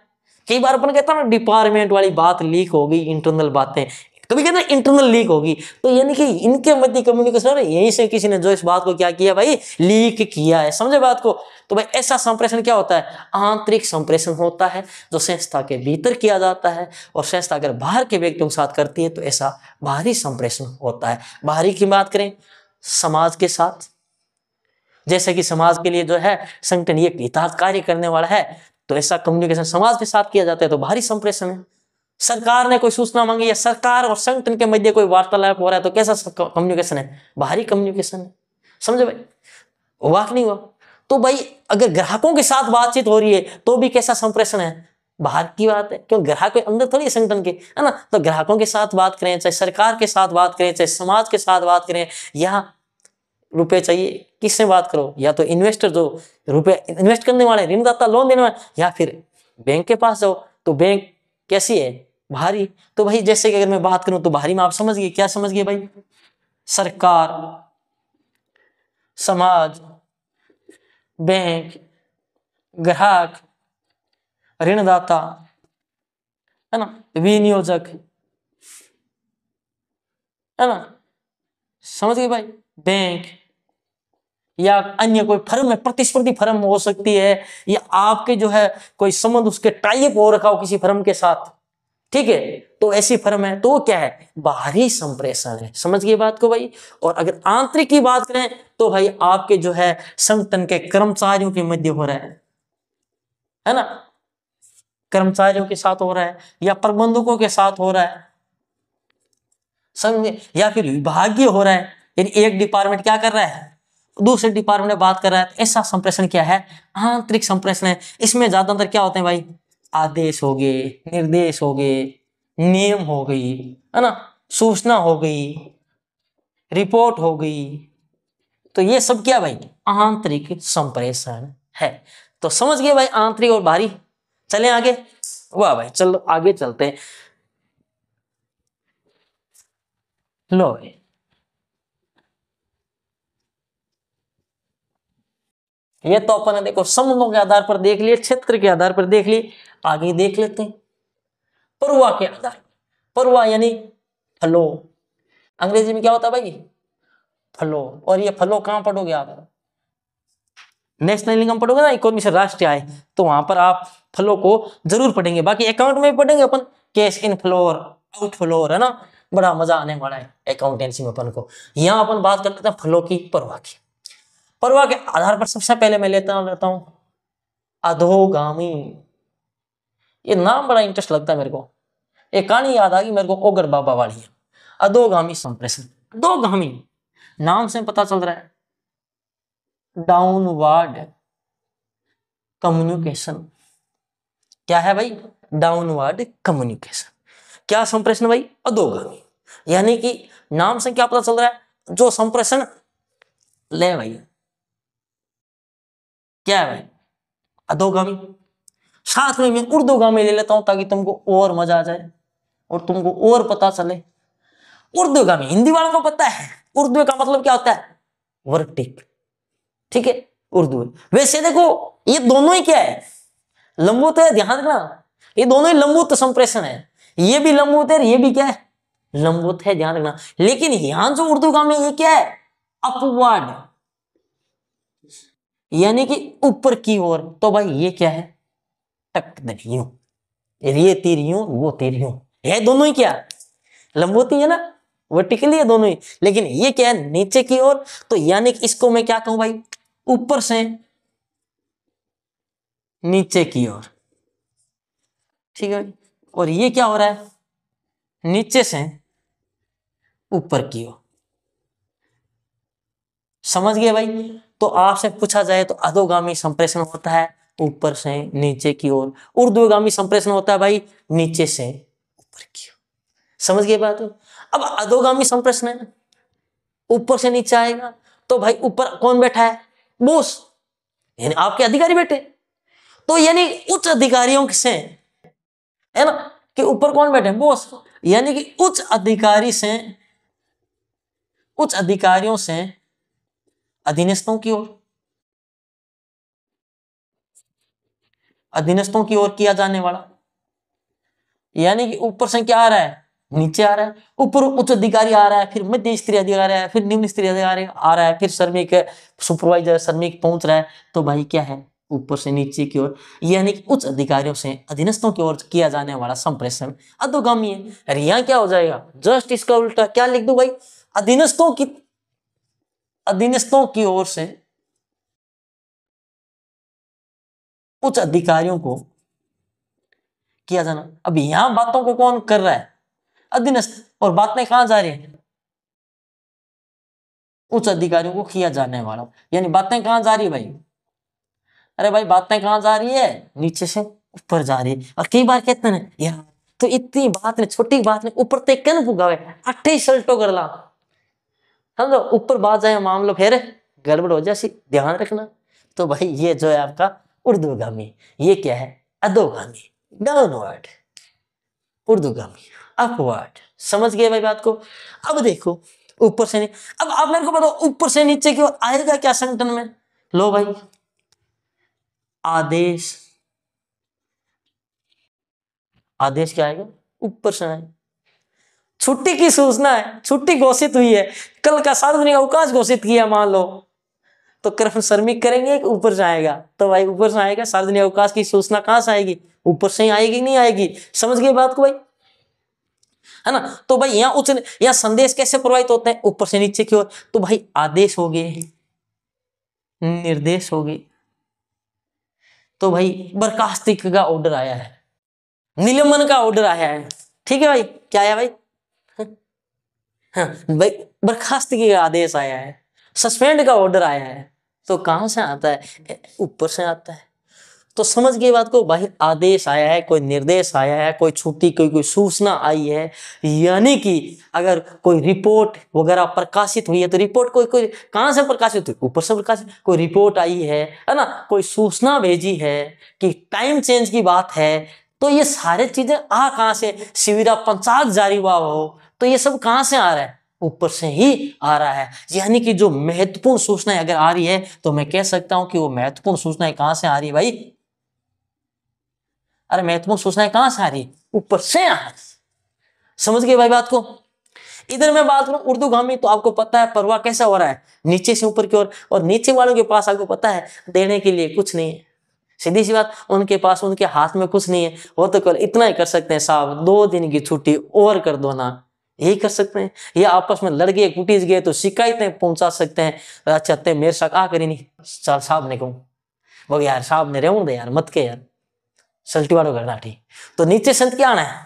कई बार अपन कहता है ना डिपार्टमेंट वाली बात लीक हो गई इंटरनल बातें कभी कहना इंटरनल लीक होगी तो यानी कि इनके मध्य कम्युनिकेशन यहीं से किसी ने जो इस बात को क्या किया भाई लीक किया है समझे बात को तो भाई ऐसा संप्रेषण क्या होता है आंतरिक संप्रेषण होता है जो संस्था के भीतर किया जाता है और संस्था अगर बाहर के व्यक्तियों के साथ करती है तो ऐसा बाहरी संप्रेषण होता है बाहरी की बात करें समाज के साथ जैसे कि समाज के लिए जो है संगठन ये कार्य करने वाला है तो ऐसा कम्युनिकेशन समाज के साथ किया जाता है तो बाहरी संप्रेषण है सरकार ने कोई सूचना मांगी या सरकार और संगठन के मध्य कोई वार्तालाप हो रहा है तो कैसा कम्युनिकेशन है बाहरी कम्युनिकेशन है समझे भाई वाक नहीं हुआ तो भाई अगर ग्राहकों के साथ बातचीत हो रही है तो भी कैसा संप्रेषण है बाहर की बात है क्योंकि ग्राहक के अंदर थोड़ी संगठन के है ना तो ग्राहकों के साथ बात करें चाहे सरकार के साथ बात करें चाहे समाज के साथ बात करें या रुपए चाहिए किससे बात करो या तो इन्वेस्टर जो रुपए इन्वेस्ट करने वाले ऋणदाता लोन देने वाले या फिर बैंक के पास जाओ तो बैंक कैसी है भारी तो भाई जैसे कि अगर मैं बात करूं तो भारी में आप समझ गए क्या समझ गए भाई सरकार समाज बैंक ग्राहक ऋणदाता है ना विनियोजक है ना समझ गए भाई बैंक या अन्य कोई फर्म है प्रतिस्पर्धी फर्म हो सकती है या आपके जो है कोई संबंध उसके टाइप हो रखा हो किसी फर्म के साथ ठीक है तो ऐसी फर्म है तो क्या है बाहरी संप्रेषण है समझ गए बात को भाई और अगर आंतरिक की बात करें तो भाई आपके जो है संगठन के कर्मचारियों के मध्य हो रहा है है ना कर्मचारियों के साथ हो रहा है या प्रबंधकों के साथ हो रहा है संघ या फिर विभागीय हो रहा है यानी एक डिपार्टमेंट क्या कर रहा है दूसरे डिपार्टमेंट में बात कर रहा है तो ऐसा संप्रेषण क्या है आंतरिक संप्रेषण है इसमें ज्यादातर क्या होते हैं भाई आदेश हो गए निर्देश हो गए नियम हो गई है ना सूचना हो गई रिपोर्ट हो गई तो ये सब क्या भाई आंतरिक संप्रेषण है तो समझ गए भाई आंतरिक और बाहरी चले आगे वाह भाई चलो आगे चलते लो भाई ये तो अपन देखो समूहों के आधार पर देख लिए क्षेत्र के आधार पर देख लिए आगे देख लेते हैं परुआ के आधार परवा यानी फलो अंग्रेजी में क्या होता है भाई फलो और ये फलो कहाँ पढ़ोगे आप नेशनल इनकम पढ़ोगे ना इकोनॉमी से राष्ट्रीय आय तो वहां पर आप फलो को जरूर पढ़ेंगे बाकी अकाउंट में भी पढ़ेंगे अपन cash in flow out flow है ना बड़ा मजा आने वाला है अकाउंटेंसी में अपन को यहाँ अपन बात कर लेते हैं फलो की परवा की परवा के आधार पर सबसे पहले मैं लेता रहता हूँ अधोगामी ये नाम बड़ा इंटरेस्ट लगता है मेरे को एक कहानी याद आ गई मेरे को ओगर बाबा वाली अधोगामी संप्रेषण अधोगामी नाम से पता चल रहा है डाउनवर्ड कम्युनिकेशन क्या है भाई डाउनवर्ड कम्युनिकेशन क्या संप्रेषण भाई अधोगामी यानी कि नाम से क्या पता चल रहा है जो संप्रेषण ले भाई क्या है भाई अधोगामी साथ में मैं उर्दू में ले लेता हूँ ताकि तुमको और मजा आ जाए और तुमको और पता चले उर्दू में हिंदी वालों को पता है उर्दू का मतलब क्या होता है वर्टिक ठीक है उर्दू वैसे देखो ये दोनों ही क्या है लंबूत है ध्यान रखना ये दोनों ही लंबूत संप्रेषण है ये भी लंबूत है ये भी क्या है लंबूत है ध्यान रखना लेकिन यहां जो उर्दू का में ये क्या है अपवर्ड यानी कि ऊपर की ओर तो भाई ये क्या है टक दरियो ये तिरियो वो हूं है दोनों ही क्या लंबोती है ना वो टिकली है दोनों ही लेकिन ये क्या है नीचे की ओर तो यानी कि इसको मैं क्या कहूं भाई ऊपर से नीचे की ओर ठीक है और ये क्या हो रहा है नीचे से ऊपर की ओर समझ गए भाई तो आपसे पूछा जाए तो अधोगामी संप्रेषण होता है ऊपर से नीचे की ओर ऊर्ध्वगामी संप्रेषण होता है भाई नीचे से ऊपर की ओर समझ गए बात अब अधोगामी संप्रेषण है ऊपर से नीचे आएगा तो भाई ऊपर कौन बैठा है बोस यानी आपके अधिकारी बैठे तो यानी उच्च अधिकारियों से है ना कि ऊपर कौन बैठे बोस यानी कि उच्च अधिकारी से उच्च अधिकारियों से अधीनस्थों की ओर अधीनस्थों की ओर किया जाने वाला यानी कि ऊपर से क्या आ रहा है नीचे आ रहा है ऊपर उच्च अधिकारी आ रहा है फिर मध्य स्त्री अधिकारी है फिर निम्न स्त्री अधिकारी आ रहा है फिर श्रमिक सुपरवाइजर श्रमिक पहुंच रहा है तो भाई क्या है ऊपर से नीचे की ओर यानी कि उच्च अधिकारियों से अधीनस्थों की ओर किया जाने वाला संप्रेषण अधोगामी है अरे यहाँ क्या हो जाएगा जस्ट इसका उल्टा क्या लिख दो भाई अधीनस्थों की अधीनस्थों की ओर से उच्च अधिकारियों को किया जाना अब यहां बातों को कौन कर रहा है अधीनस्थ और बातें कहां जा रही है उच्च अधिकारियों को किया जाने वाला यानी बातें कहां जा रही है भाई अरे भाई बातें कहां जा रही है नीचे से ऊपर जा रही है और कई बार कहते हैं यार तो इतनी बात ने छोटी बात ने ऊपर ते कन फुगावे अठे सल्टो कर ला समझो ऊपर बात जाए मामलो फिर गड़बड़ हो जाए ध्यान रखना तो भाई ये जो है आपका उर्दूगामी ये क्या है अधोगामी डाउनवर्ड उर्दूगामी अपवर्ड समझ गए भाई बात को अब देखो ऊपर से अब आप मेरे को बताओ ऊपर से नीचे की ओर आएगा क्या संगठन में लो भाई आदेश आदेश क्या आएगा ऊपर से आएगा छुट्टी की सूचना है छुट्टी घोषित हुई है कल का सार्वजनिक अवकाश घोषित किया मान लो तो कर्म श्रमिक करेंगे ऊपर जाएगा तो भाई ऊपर से आएगा सार्वजनिक अवकाश की सूचना कहां से आएगी ऊपर से ही आएगी नहीं आएगी समझ गए बात को भाई है ना तो भाई यहाँ उच्च यहाँ संदेश कैसे प्रवाहित होते हैं ऊपर से नीचे की ओर तो भाई आदेश हो गए निर्देश हो गए तो भाई बर्खास्तिक का ऑर्डर आया है निलंबन का ऑर्डर आया है ठीक है भाई क्या आया भाई हम्म। हाँ भाई बर्खास्तगी का आदेश आया है सस्पेंड का ऑर्डर आया है तो कहाँ से आता है ऊपर से आता है तो समझ गए बात को भाई आदेश आया है कोई निर्देश आया है कोई छुट्टी कोई कोई सूचना आई है यानी कि अगर कोई रिपोर्ट वगैरह प्रकाशित हुई है तो रिपोर्ट कोई कोई कहाँ से प्रकाशित हुई ऊपर से प्रकाशित कोई रिपोर्ट आई है है ना कोई सूचना भेजी है कि टाइम चेंज की बात है तो ये सारे चीजें आ कहाँ से शिविरा पंचायत जारी हुआ हो तो ये सब कहाँ से आ रहा है ऊपर से ही आ रहा है यानी कि जो महत्वपूर्ण सूचनाएं अगर आ रही है तो मैं कह सकता हूं कि वो महत्वपूर्ण सूचनाएं कहां से आ रही है भाई अरे महत्वपूर्ण सूचनाएं कहां से आ रही है ऊपर से आ समझ गए भाई बात को इधर मैं बात करूं उर्दू गामी तो आपको पता है परवाह कैसा हो रहा है नीचे से ऊपर की ओर और, और नीचे वालों के पास आपको पता है देने के लिए कुछ नहीं है सीधी सी बात उनके पास उनके हाथ में कुछ नहीं है वो तो कल इतना ही कर सकते हैं साहब दो दिन की छुट्टी और कर दो ना यही कर सकते हैं या आपस में लड़ गए कुटीज गए तो शिकायतें पहुंचा सकते हैं अच्छा ते मेरे साथ आ करी नहीं चल साहब ने कहूँ वो यार साहब ने रहूँ दे यार मत के यार सल्टी वालों करना ठीक तो नीचे संत क्या आना है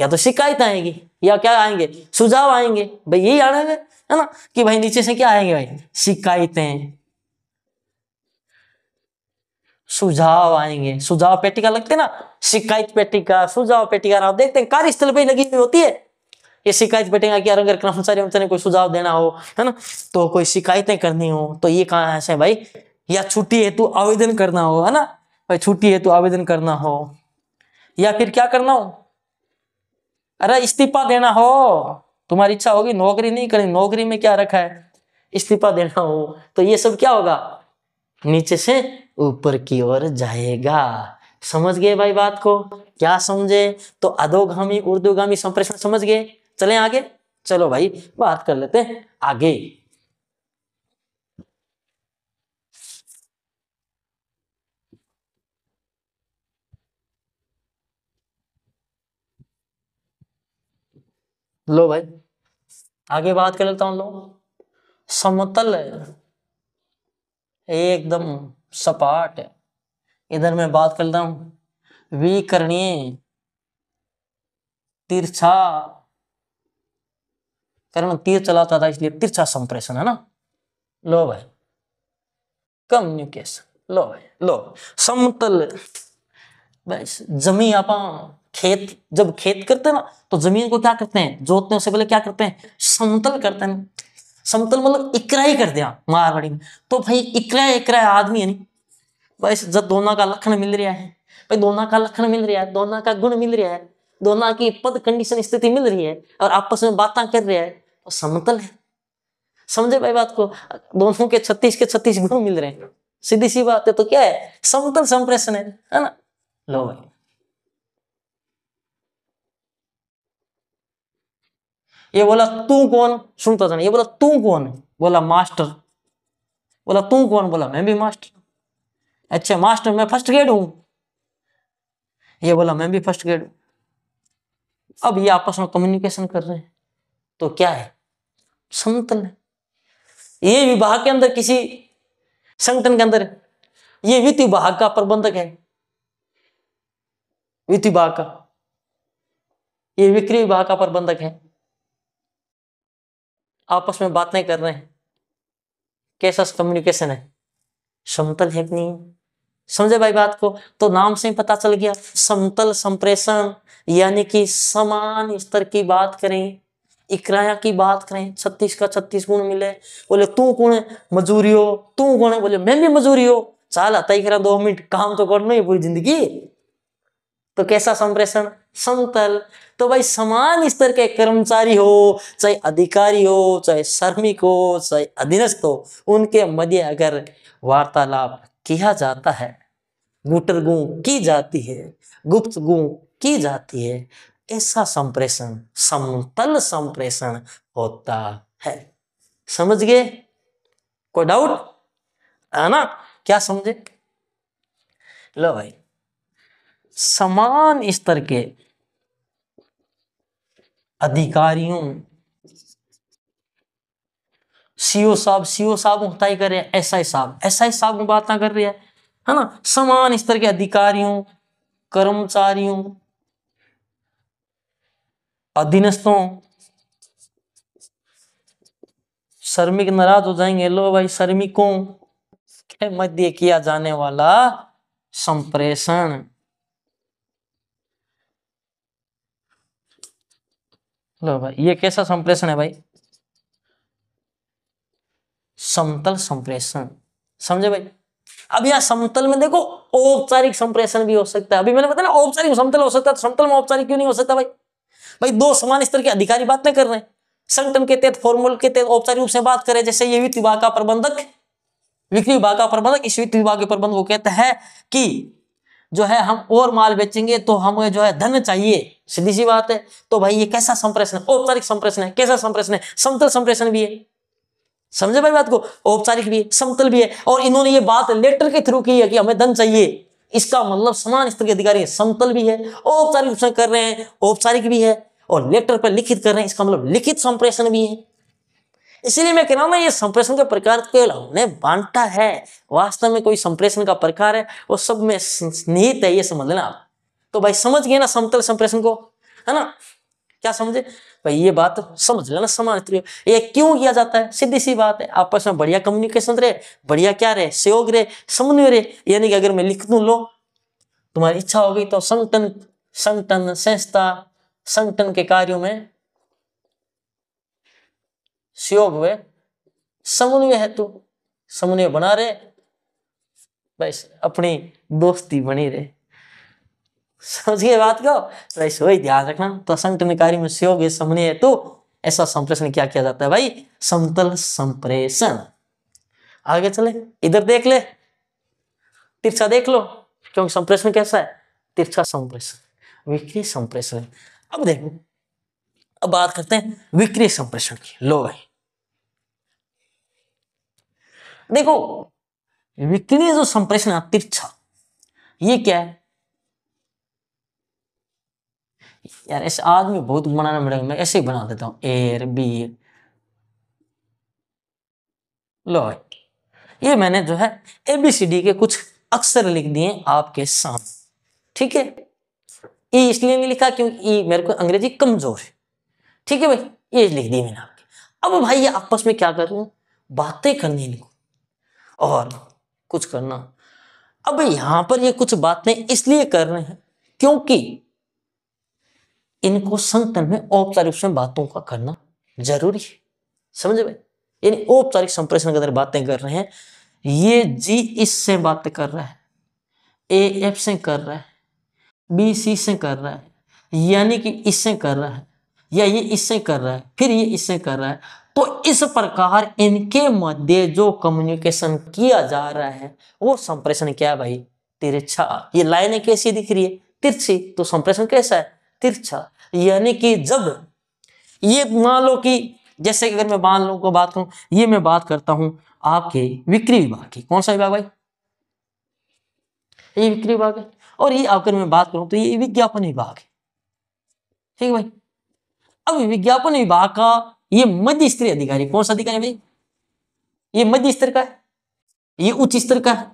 या तो शिकायत आएगी या क्या आएंगे सुझाव आएंगे भाई यही आना है है ना कि भाई नीचे से क्या आएंगे भाई शिकायतें सुझाव आएंगे सुझाव पेटिका लगते ना शिकायत पेटिका सुझाव पेटिका ना देखते हैं कार्यस्थल पे लगी हुई होती है ये शिकायत बैठेगा कि यार अगर कर्मचारी ने कोई सुझाव देना हो है ना तो कोई शिकायतें करनी हो तो ये कहाँ ऐसे भाई या छुट्टी हेतु आवेदन करना हो है ना भाई छुट्टी हेतु आवेदन करना हो या फिर क्या करना हो अरे इस्तीफा देना हो तुम्हारी इच्छा होगी नौकरी नहीं करनी नौकरी में क्या रखा है इस्तीफा देना हो तो ये सब क्या होगा नीचे से ऊपर की ओर जाएगा समझ गए भाई बात को क्या समझे तो अधोगामी उर्दोगामी संप्रेषण समझ गए चले आगे चलो भाई बात कर लेते हैं आगे लो भाई आगे बात कर लेता हूं लोग समतल एकदम सपाट इधर मैं बात कर लेता हूं विकर्णीय तिरछा कारण तीर चलाता था इसलिए तिरछा संप्रेषण है ना लो भाई कम्युनिकेशन लो भाई लो समतल बस जमी आप खेत जब खेत करते हैं ना तो जमीन को क्या करते हैं जोतने से पहले क्या करते हैं समतल करते हैं समतल मतलब इकरा ही कर दिया मारवाड़ी में तो भाई इकरा इकरा आदमी है नी बस जब दोनों का लक्षण मिल रहा है भाई दोनों का लक्षण मिल रहा है दोनों का गुण मिल रहा है दोनों की पद कंडीशन स्थिति मिल रही है और आपस में बातें कर रहे हैं तो समतल है समझे भाई बात को दोनों के छत्तीस के छत्तीस गुण मिल रहे हैं सीधी सी बात है तो क्या है समतल संप्रेषण है है ना लो भाई ये बोला तू कौन सुनता जाना ये बोला तू कौन है बोला मास्टर बोला तू कौन बोला मैं भी मास्टर अच्छा मास्टर मैं फर्स्ट ग्रेड हूं ये बोला मैं भी फर्स्ट ग्रेड हूं अब ये आपस में कम्युनिकेशन कर रहे हैं तो क्या है समतल है ये विभाग के अंदर किसी संगठन के अंदर ये वित्त विभाग का प्रबंधक है वित्त विभाग का ये विक्री विभाग का प्रबंधक है आपस में बातें कर रहे हैं कैसा कम्युनिकेशन है समतल है कि नहीं समझे भाई बात को तो नाम से ही पता चल गया समतल संप्रेषण यानी कि समान स्तर की बात करें इकराया की बात करें छत्तीस का छत्तीस गुण मिले बोले तू कौन है मजूरी हो तू कौन है बोले मैं भी मजूरी हो चाल आता ही दो मिनट काम तो करना ही पूरी जिंदगी तो कैसा संप्रेषण समतल तो भाई समान स्तर के कर्मचारी हो चाहे अधिकारी हो चाहे श्रमिक हो चाहे अधीनस्थ हो उनके मध्य अगर वार्तालाप किया जाता है गुटरगू की जाती है गुप्त गु की जाती है ऐसा संप्रेषण समतल संप्रेषण होता है समझ गए कोई डाउट है ना क्या समझे लो भाई समान स्तर के अधिकारियों सी ओ साहब सी ओ साहब मुहताई कर रहे हैं एस आई साहब एस आई साहब बातें कर रहे हैं है ना समान स्तर के अधिकारियों कर्मचारियों अधीनस्थों श्रमिक नाराज हो जाएंगे लो भाई श्रमिकों के मध्य किया जाने वाला संप्रेषण लो भाई ये कैसा संप्रेषण है भाई समतल संप्रेषण समझे भाई अब यहाँ समतल में देखो औपचारिक संप्रेषण भी हो सकता है अभी मैंने बताया ना औपचारिक समतल हो सकता है तो समतल में औपचारिक क्यों नहीं हो सकता भाई भाई दो समान स्तर के अधिकारी बात नहीं कर रहे हैं संगठन के तहत फॉर्मूल के तहत औपचारिक रूप से बात करें जैसे ये वित्त विभाग का प्रबंधक विक्री विभाग का प्रबंधक इस वित्त विभाग के प्रबंधक को कहता है कि जो है हम और माल बेचेंगे तो हमें जो है धन चाहिए सीधी सी बात है तो भाई ये कैसा संप्रेषण है औपचारिक संप्रेषण है कैसा संप्रेषण है समतल संप्रेषण भी है समझे भाई बात को औपचारिक भी है समतल भी है और इन्होंने ये बात लेटर के थ्रू की है कि हमें धन चाहिए इसका मतलब समान स्तर के अधिकारी समतल भी है औपचारिक रूप से कर रहे हैं औपचारिक भी है और लेटर पर लिखित कर रहे हैं इसका मतलब लिखित संप्रेषण भी है इसलिए मैं कह रहा हूं ये संप्रेषण के प्रकार केवल हमने बांटा है वास्तव में कोई संप्रेषण का प्रकार है वो सब में निहित है ये समझ लेना तो भाई समझ गए ना समतल संप्रेषण को है ना क्या समझे भाई ये बात तो समझ लेना समाज ये क्यों किया जाता है सीधी सी बात है आपस में बढ़िया कम्युनिकेशन रहे बढ़िया क्या रहे सहयोग रहे समन्वय रहे यानी कि अगर मैं लिख दू लो तुम्हारी इच्छा होगी तो संगठन संगठन संस्था संगठन के कार्यो में सहयोग हुए समन्वय हेतु तो समन्वय बना रहे बस अपनी दोस्ती बनी रहे समझिए बात को तो ऐसे वही ध्यान रखना तो संत में कार्य में सहयोग समने है तो ऐसा संप्रेषण क्या किया जाता है भाई समतल संप्रेषण आगे चले इधर देख ले तिरछा देख लो क्योंकि संप्रेषण कैसा है तिरछा संप्रेषण विक्री संप्रेषण अब देखो अब बात करते हैं विक्री संप्रेषण की लो भाई देखो विक्री जो संप्रेषण है तिरछा ये क्या है यार ऐसे आदमी बहुत बनाना पड़ेगा मैं ऐसे ही बना देता हूँ एर बीर लो ये मैंने जो है ए बी सी डी के कुछ अक्सर लिख दिए आपके सामने ठीक है ई e इसलिए नहीं लिखा क्योंकि ई e मेरे को अंग्रेजी कमजोर है ठीक है भाई ये लिख दी मैंने आपके अब भाई ये आपस में क्या करूं बातें करनी इनको और कुछ करना अब यहाँ पर ये कुछ बातें इसलिए कर रहे हैं क्योंकि इनको संगठन में औपचारिक से बातों का करना जरूरी है समझे भाई यानी औपचारिक संप्रेषण के अंदर बातें कर रहे हैं ये जी इस से बात कर रहा है ए एफ से कर रहा है बी सी से कर रहा है यानी कि इससे कर रहा है या ये इससे कर रहा है फिर ये इससे कर रहा है तो इस प्रकार इनके मध्य जो कम्युनिकेशन किया जा रहा है वो संप्रेषण क्या है भाई तिरछा ये लाइनें कैसी दिख रही है तिरछी तो संप्रेषण कैसा है तिरछा यानी कि जब ये मान लो कि जैसे अगर मैं मान लो को बात करूं ये मैं बात करता हूं आपके विक्री विभाग की कौन सा विभाग भाई ये विक्री विभाग है और ये अगर मैं बात करूं तो ये विज्ञापन विभाग है ठीक है भाई अब विज्ञापन विभाग का ये मध्य स्तरीय अधिकारी कौन सा अधिकारी भाई ये मध्य स्तर का है ये उच्च स्तर का है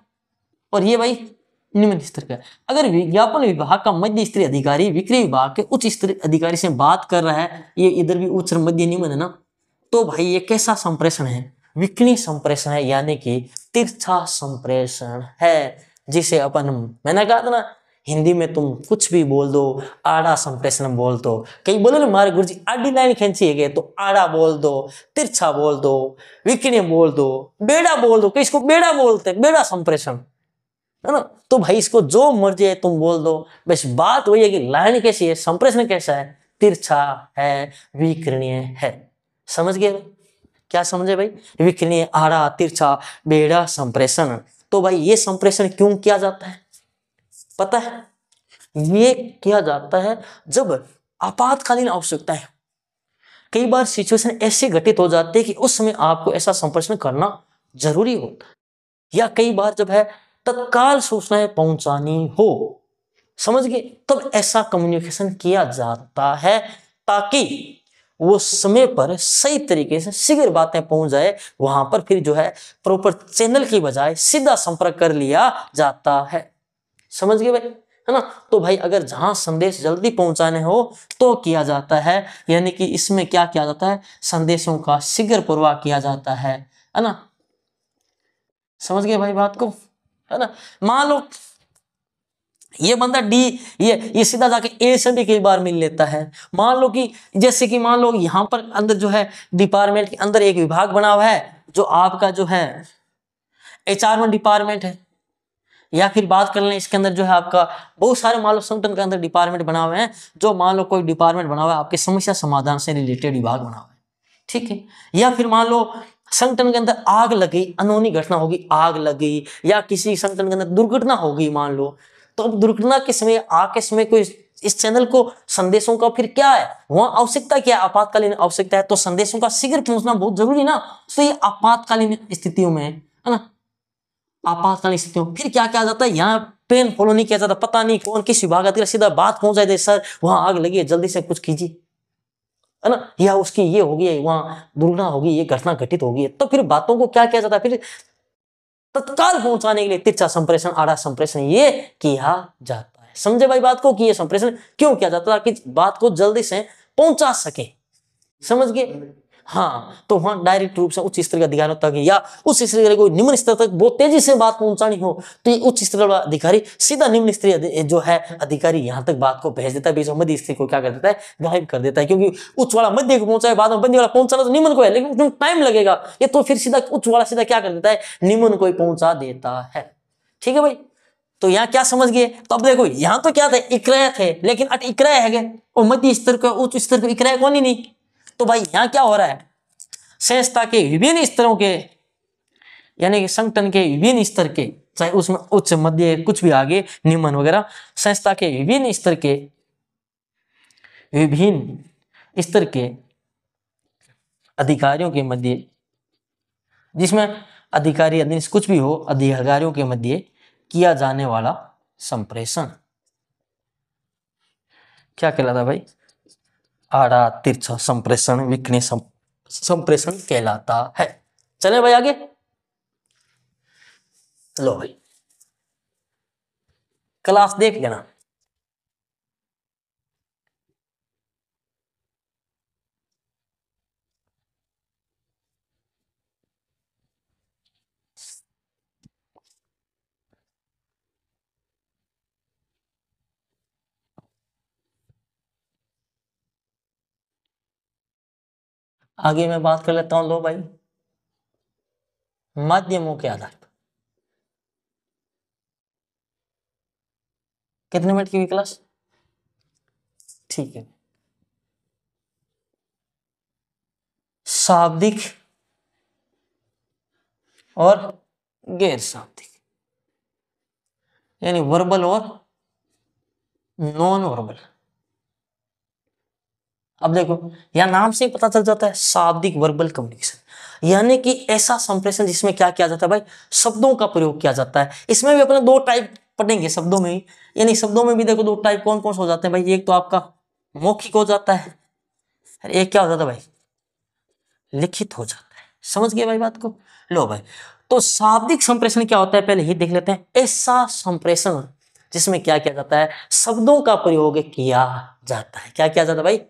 और ये भाई निम्न स्तर का अगर विज्ञापन विभाग का मध्य स्तरीय अधिकारी विक्रय विभाग के उच्च स्तरीय अधिकारी से बात कर रहा है ये इधर भी उच्च मध्य निम्न है ना तो भाई ये कैसा संप्रेषण है विकनी संप्रेषण है यानी कि तिरछा संप्रेषण है जिसे अपन मैंने कहा था ना हिंदी में तुम कुछ भी बोल दो आड़ा संप्रेषण बोल दो कहीं बोले ना मारे गुरु जी आडी लाइन खेची है तो आड़ा बोल दो तिरछा बोल दो विकनी बोल दो बेड़ा बोल दो कहीं इसको बेड़ा बोलते बेड़ा संप्रेषण है ना तो भाई इसको जो मर्जी है तुम बोल दो बस बात वही है कि लाइन कैसी है संप्रेषण कैसा है तिरछा है विकरणीय है समझ गए क्या समझे भाई विकरणीय आड़ा तिरछा बेड़ा संप्रेषण तो भाई ये संप्रेषण क्यों किया जाता है पता है ये किया जाता है जब आपातकालीन आवश्यकता है कई बार सिचुएशन ऐसे घटित हो जाती है कि उस समय आपको ऐसा संप्रेषण करना जरूरी होता है या कई बार जब है तत्काल सूचनाएं पहुंचानी हो समझ गए तब ऐसा कम्युनिकेशन किया जाता है ताकि वो समय पर सही तरीके से शीघ्र बातें पहुंच जाए वहां पर फिर जो है प्रॉपर चैनल की बजाय सीधा संपर्क कर लिया जाता है समझ गए भाई है ना तो भाई अगर जहां संदेश जल्दी पहुंचाने हो तो किया जाता है यानी कि इसमें क्या किया जाता है संदेशों का शीघ्र पूर्वा किया जाता है है ना समझ गए भाई बात को है ना मान लो ये बंदा डी ये ये सीधा जाके ए से भी कई बार मिल लेता है मान लो कि जैसे कि मान लो यहां पर अंदर जो है डिपार्टमेंट के अंदर एक विभाग बना हुआ है जो आपका जो है एच वन डिपार्टमेंट है या फिर बात कर लें इसके अंदर जो है आपका बहुत सारे मान लो संगठन के अंदर डिपार्टमेंट बना हुए हैं जो मान लो कोई डिपार्टमेंट बना हुआ है आपके समस्या समाधान से रिलेटेड विभाग बना हुआ है ठीक है या फिर मान लो संगठन के अंदर आग लग गई अनोनी घटना होगी आग लग गई या किसी संगठन के अंदर दुर्घटना हो गई मान लो तो अब दुर्घटना के समय आग के समय कोई इस चैनल को संदेशों का फिर क्या है वहां आवश्यकता क्या आपातकालीन आवश्यकता है तो संदेशों का शीघ्र पहुंचना बहुत जरूरी ना तो ये आपातकालीन स्थितियों में है ना आपातकालीन स्थितियों फिर क्या क्या जाता है यहाँ पेन फॉलो नहीं किया जाता पता नहीं कौन किस विभाग सीधा बात पहुंच जाए सर वहां आग लगी है जल्दी से कुछ कीजिए है ना या उसकी ये होगी वहां दुर्घटना होगी ये घटना घटित होगी तो फिर बातों को क्या किया जाता है फिर तत्काल पहुंचाने के लिए तिरछा संप्रेषण आड़ा संप्रेषण ये किया जाता है समझे भाई बात को कि ये संप्रेषण क्यों किया जाता है ताकि बात को जल्दी से पहुंचा सके समझ गए हाँ तो वहां डायरेक्ट रूप से उच्च स्तर का अधिकारी तक या उच्च स्तर कोई निम्न स्तर तक बहुत तेजी से बात पहुंचानी हो तो ये उच्च स्तर वाला अधिकारी सीधा निम्न स्त्री जो है अधिकारी यहाँ तक बात को भेज देता है बीच में मध्य स्त्री को क्या कर देता है गायब कर देता है क्योंकि उच्च वाला मध्य को पहुंचा है बाद में मध्य वाला पहुंचाना तो निम्न को है लेकिन टाइम लगेगा ये तो फिर सीधा उच्च वाला सीधा क्या कर देता है निम्न को ही पहुंचा देता है ठीक है भाई तो यहाँ क्या समझ गए तो अब देखो यहाँ तो क्या था इक्रय थे लेकिन अट इक्रय है और मध्य स्तर का उच्च स्तर का इक्रय कौन ही नहीं तो भाई यहां क्या हो रहा है संस्था के विभिन्न स्तरों के यानी कि संगठन के विभिन्न स्तर के चाहे उसमें उच्च मध्य कुछ भी आगे निम्न वगैरह संस्था के विभिन्न स्तर के विभिन्न स्तर के अधिकारियों के मध्य जिसमें अधिकारी अधीन कुछ भी हो अधिकारियों के मध्य किया जाने वाला संप्रेषण क्या कहलाता भाई आड़ा तिरछा संप्रेषण विकने संप्रेषण कहलाता है चले भाई आगे लो भाई क्लास देख लेना आगे मैं बात कर लेता हूं लो भाई माध्यमों के आधार पर कितने मिनट की हुई क्लास ठीक है शाब्दिक और गैर शाब्दिक यानी वर्बल और नॉन वर्बल अब देखो यहाँ नाम से ही पता चल जाता है शाब्दिक वर्बल कम्युनिकेशन यानी कि ऐसा संप्रेषण जिसमें क्या किया जाता है भाई शब्दों का प्रयोग किया जाता है इसमें भी अपने दो टाइप पढ़ेंगे शब्दों में ही यानी शब्दों में भी देखो दो टाइप कौन कौन से हो जाते हैं भाई एक तो आपका मौखिक हो जाता है एक क्या हो जाता है भाई लिखित हो जाता है समझ गए भाई बात को लो भाई तो शाब्दिक संप्रेषण क्या होता है पहले ही देख लेते हैं ऐसा संप्रेषण जिसमें क्या किया जाता है शब्दों का प्रयोग किया जाता है क्या किया जाता है भाई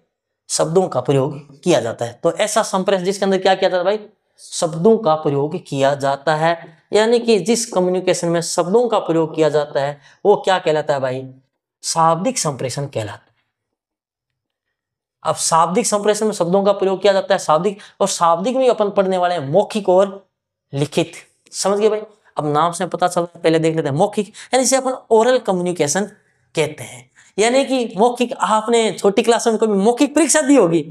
शब्दों का प्रयोग किया जाता है तो ऐसा संप्रेस जिसके अंदर क्या किया जाता है भाई शब्दों का प्रयोग किया जाता है यानी कि जिस कम्युनिकेशन में शब्दों का प्रयोग किया जाता है वो क्या कहलाता है भाई शाब्दिक संप्रेषण कहलाता है अब शाब्दिक संप्रेषण में शब्दों का प्रयोग किया जाता है शाब्दिक और शाब्दिक में अपन पढ़ने वाले हैं मौखिक और लिखित समझ गए भाई अब नाम से पता चल पहले देख लेते हैं मौखिक यानी इसे अपन ओरल कम्युनिकेशन कहते हैं यानी कि मौखिक आपने छोटी क्लासों में कभी मौखिक परीक्षा दी होगी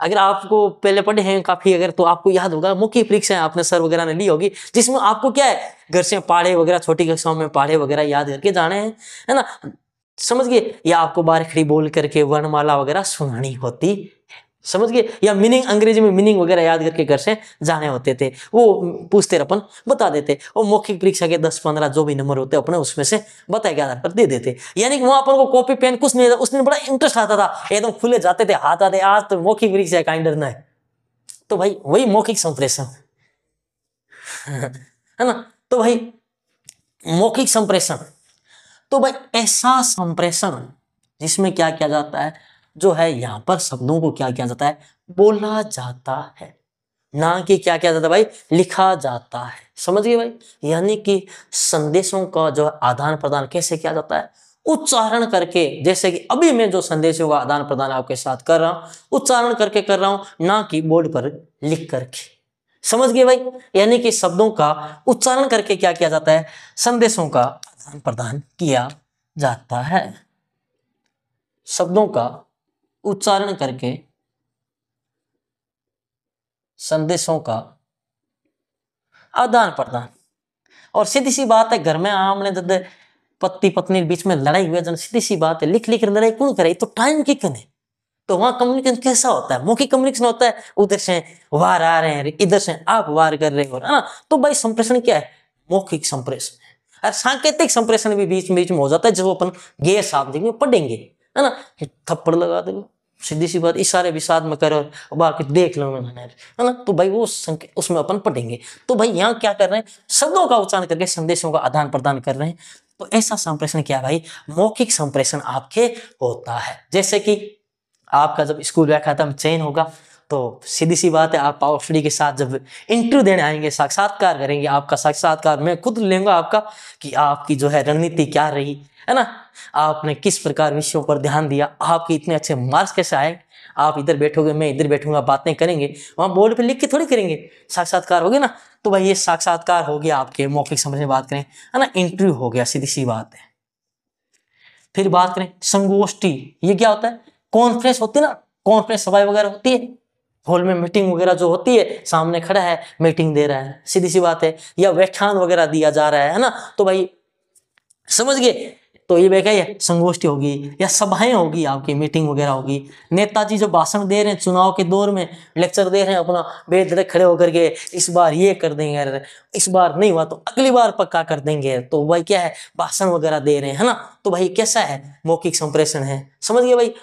अगर आपको पहले पढ़े हैं काफ़ी अगर तो आपको याद होगा मौखिक परीक्षाएं आपने सर वगैरह ने ली होगी जिसमें आपको क्या है घर से पाड़े वगैरह छोटी कक्षाओं में पाड़े वगैरह याद करके जाने हैं है ना समझ गए या आपको बारखड़ी बोल करके वर्णमाला वगैरह सुनानी होती है समझ गए या मीनिंग अंग्रेजी में मीनिंग वगैरह याद करके घर से जाने होते थे वो पूछते अपन बता देते और मौखिक परीक्षा के दस पंद्रह जो भी नंबर होते अपने उसमें से बताए के आधार पर दे देते यानी कि वहां अपन को कॉपी पेन कुछ नहीं था उसमें बड़ा इंटरेस्ट आता था एकदम खुले जाते थे हाथ आते आज तो मौखिक परीक्षा का डरना है तो भाई वही मौखिक संप्रेषण है ना तो भाई मौखिक संप्रेषण तो भाई ऐसा संप्रेषण जिसमें क्या किया जाता है जो है यहाँ पर शब्दों को क्या किया जाता है बोला जाता है ना कि क्या किया जाता है भाई लिखा जाता है गए भाई यानी कि संदेशों का जो आदान प्रदान कैसे किया जाता है उच्चारण करके जैसे कि अभी मैं जो संदेशों का आदान प्रदान आपके साथ कर रहा हूं उच्चारण करके कर रहा हूं ना कि बोर्ड पर लिख करके समझ गए भाई यानी कि शब्दों का उच्चारण करके क्या किया जाता है संदेशों का आदान प्रदान किया जाता है शब्दों का उच्चारण करके संदेशों का आदान प्रदान और सीधी सी बात है घर में आमने दद पति पत्नी बीच में लड़ाई हुई जन सीधी सी बात है लिख लिख लड़ाई कौन करे तो टाइम की कने तो वहां कम्युनिकेशन कैसा होता है मौखिक कम्युनिकेशन होता है उधर से वार आ रहे हैं इधर से आप वार कर रहे हो है ना तो भाई संप्रेषण क्या है मौखिक संप्रेषण और सांकेतिक संप्रेषण भी बीच बीच में हो जाता है जब अपन गैर शाब्दिक में पढ़ेंगे है ना थप्पड़ लगा देगा सीधी सी बात इशारे विषाद में करो बाकी देख लो मैंने है ना तो भाई वो उसमें अपन पढ़ेंगे तो भाई यहाँ क्या कर रहे हैं शब्दों का उच्चारण करके संदेशों का आदान प्रदान कर रहे हैं तो ऐसा संप्रेषण क्या भाई मौखिक संप्रेषण आपके होता है जैसे कि आपका जब स्कूल व्याख्यातम चयन होगा तो सीधी सी बात है आप पावर स्टडी के साथ जब इंटरव्यू देने आएंगे साक्षात्कार करेंगे आपका साक्षात्कार मैं खुद लेंगे आपका कि आपकी जो है रणनीति क्या रही है ना आपने किस प्रकार विषयों पर ध्यान दिया आपके इतने अच्छे मार्क्स कैसे आए आप इधर बैठोगे मैं इधर बैठूंगा बातें करेंगे वहाँ बोर्ड पे लिख के थोड़ी करेंगे साक्षात्कार हो गया ना तो भाई ये साक्षात्कार हो गया आपके मौखिक समझ में बात करें है ना इंटरव्यू हो गया सीधी सी बात है फिर बात करें संगोष्ठी ये क्या होता है कॉन्फ्रेंस होती है ना कॉन्फ्रेंस सभाएं वगैरह होती है हॉल में मीटिंग वगैरह जो होती है सामने खड़ा है मीटिंग दे रहा है सीधी सी बात है या व्याख्यान वगैरह दिया जा रहा है ना तो भाई समझ गए तो ये क्या संगोष्ठी होगी या सभाएं होगी आपकी मीटिंग वगैरह होगी नेताजी जो भाषण दे रहे हैं चुनाव के दौर में लेक्चर दे रहे हैं अपना बेधड़क खड़े होकर के इस बार ये कर देंगे इस बार नहीं हुआ तो अगली बार पक्का कर देंगे तो भाई क्या है भाषण वगैरह दे रहे हैं है ना तो भाई कैसा है मौखिक संप्रेषण है समझ गए भाई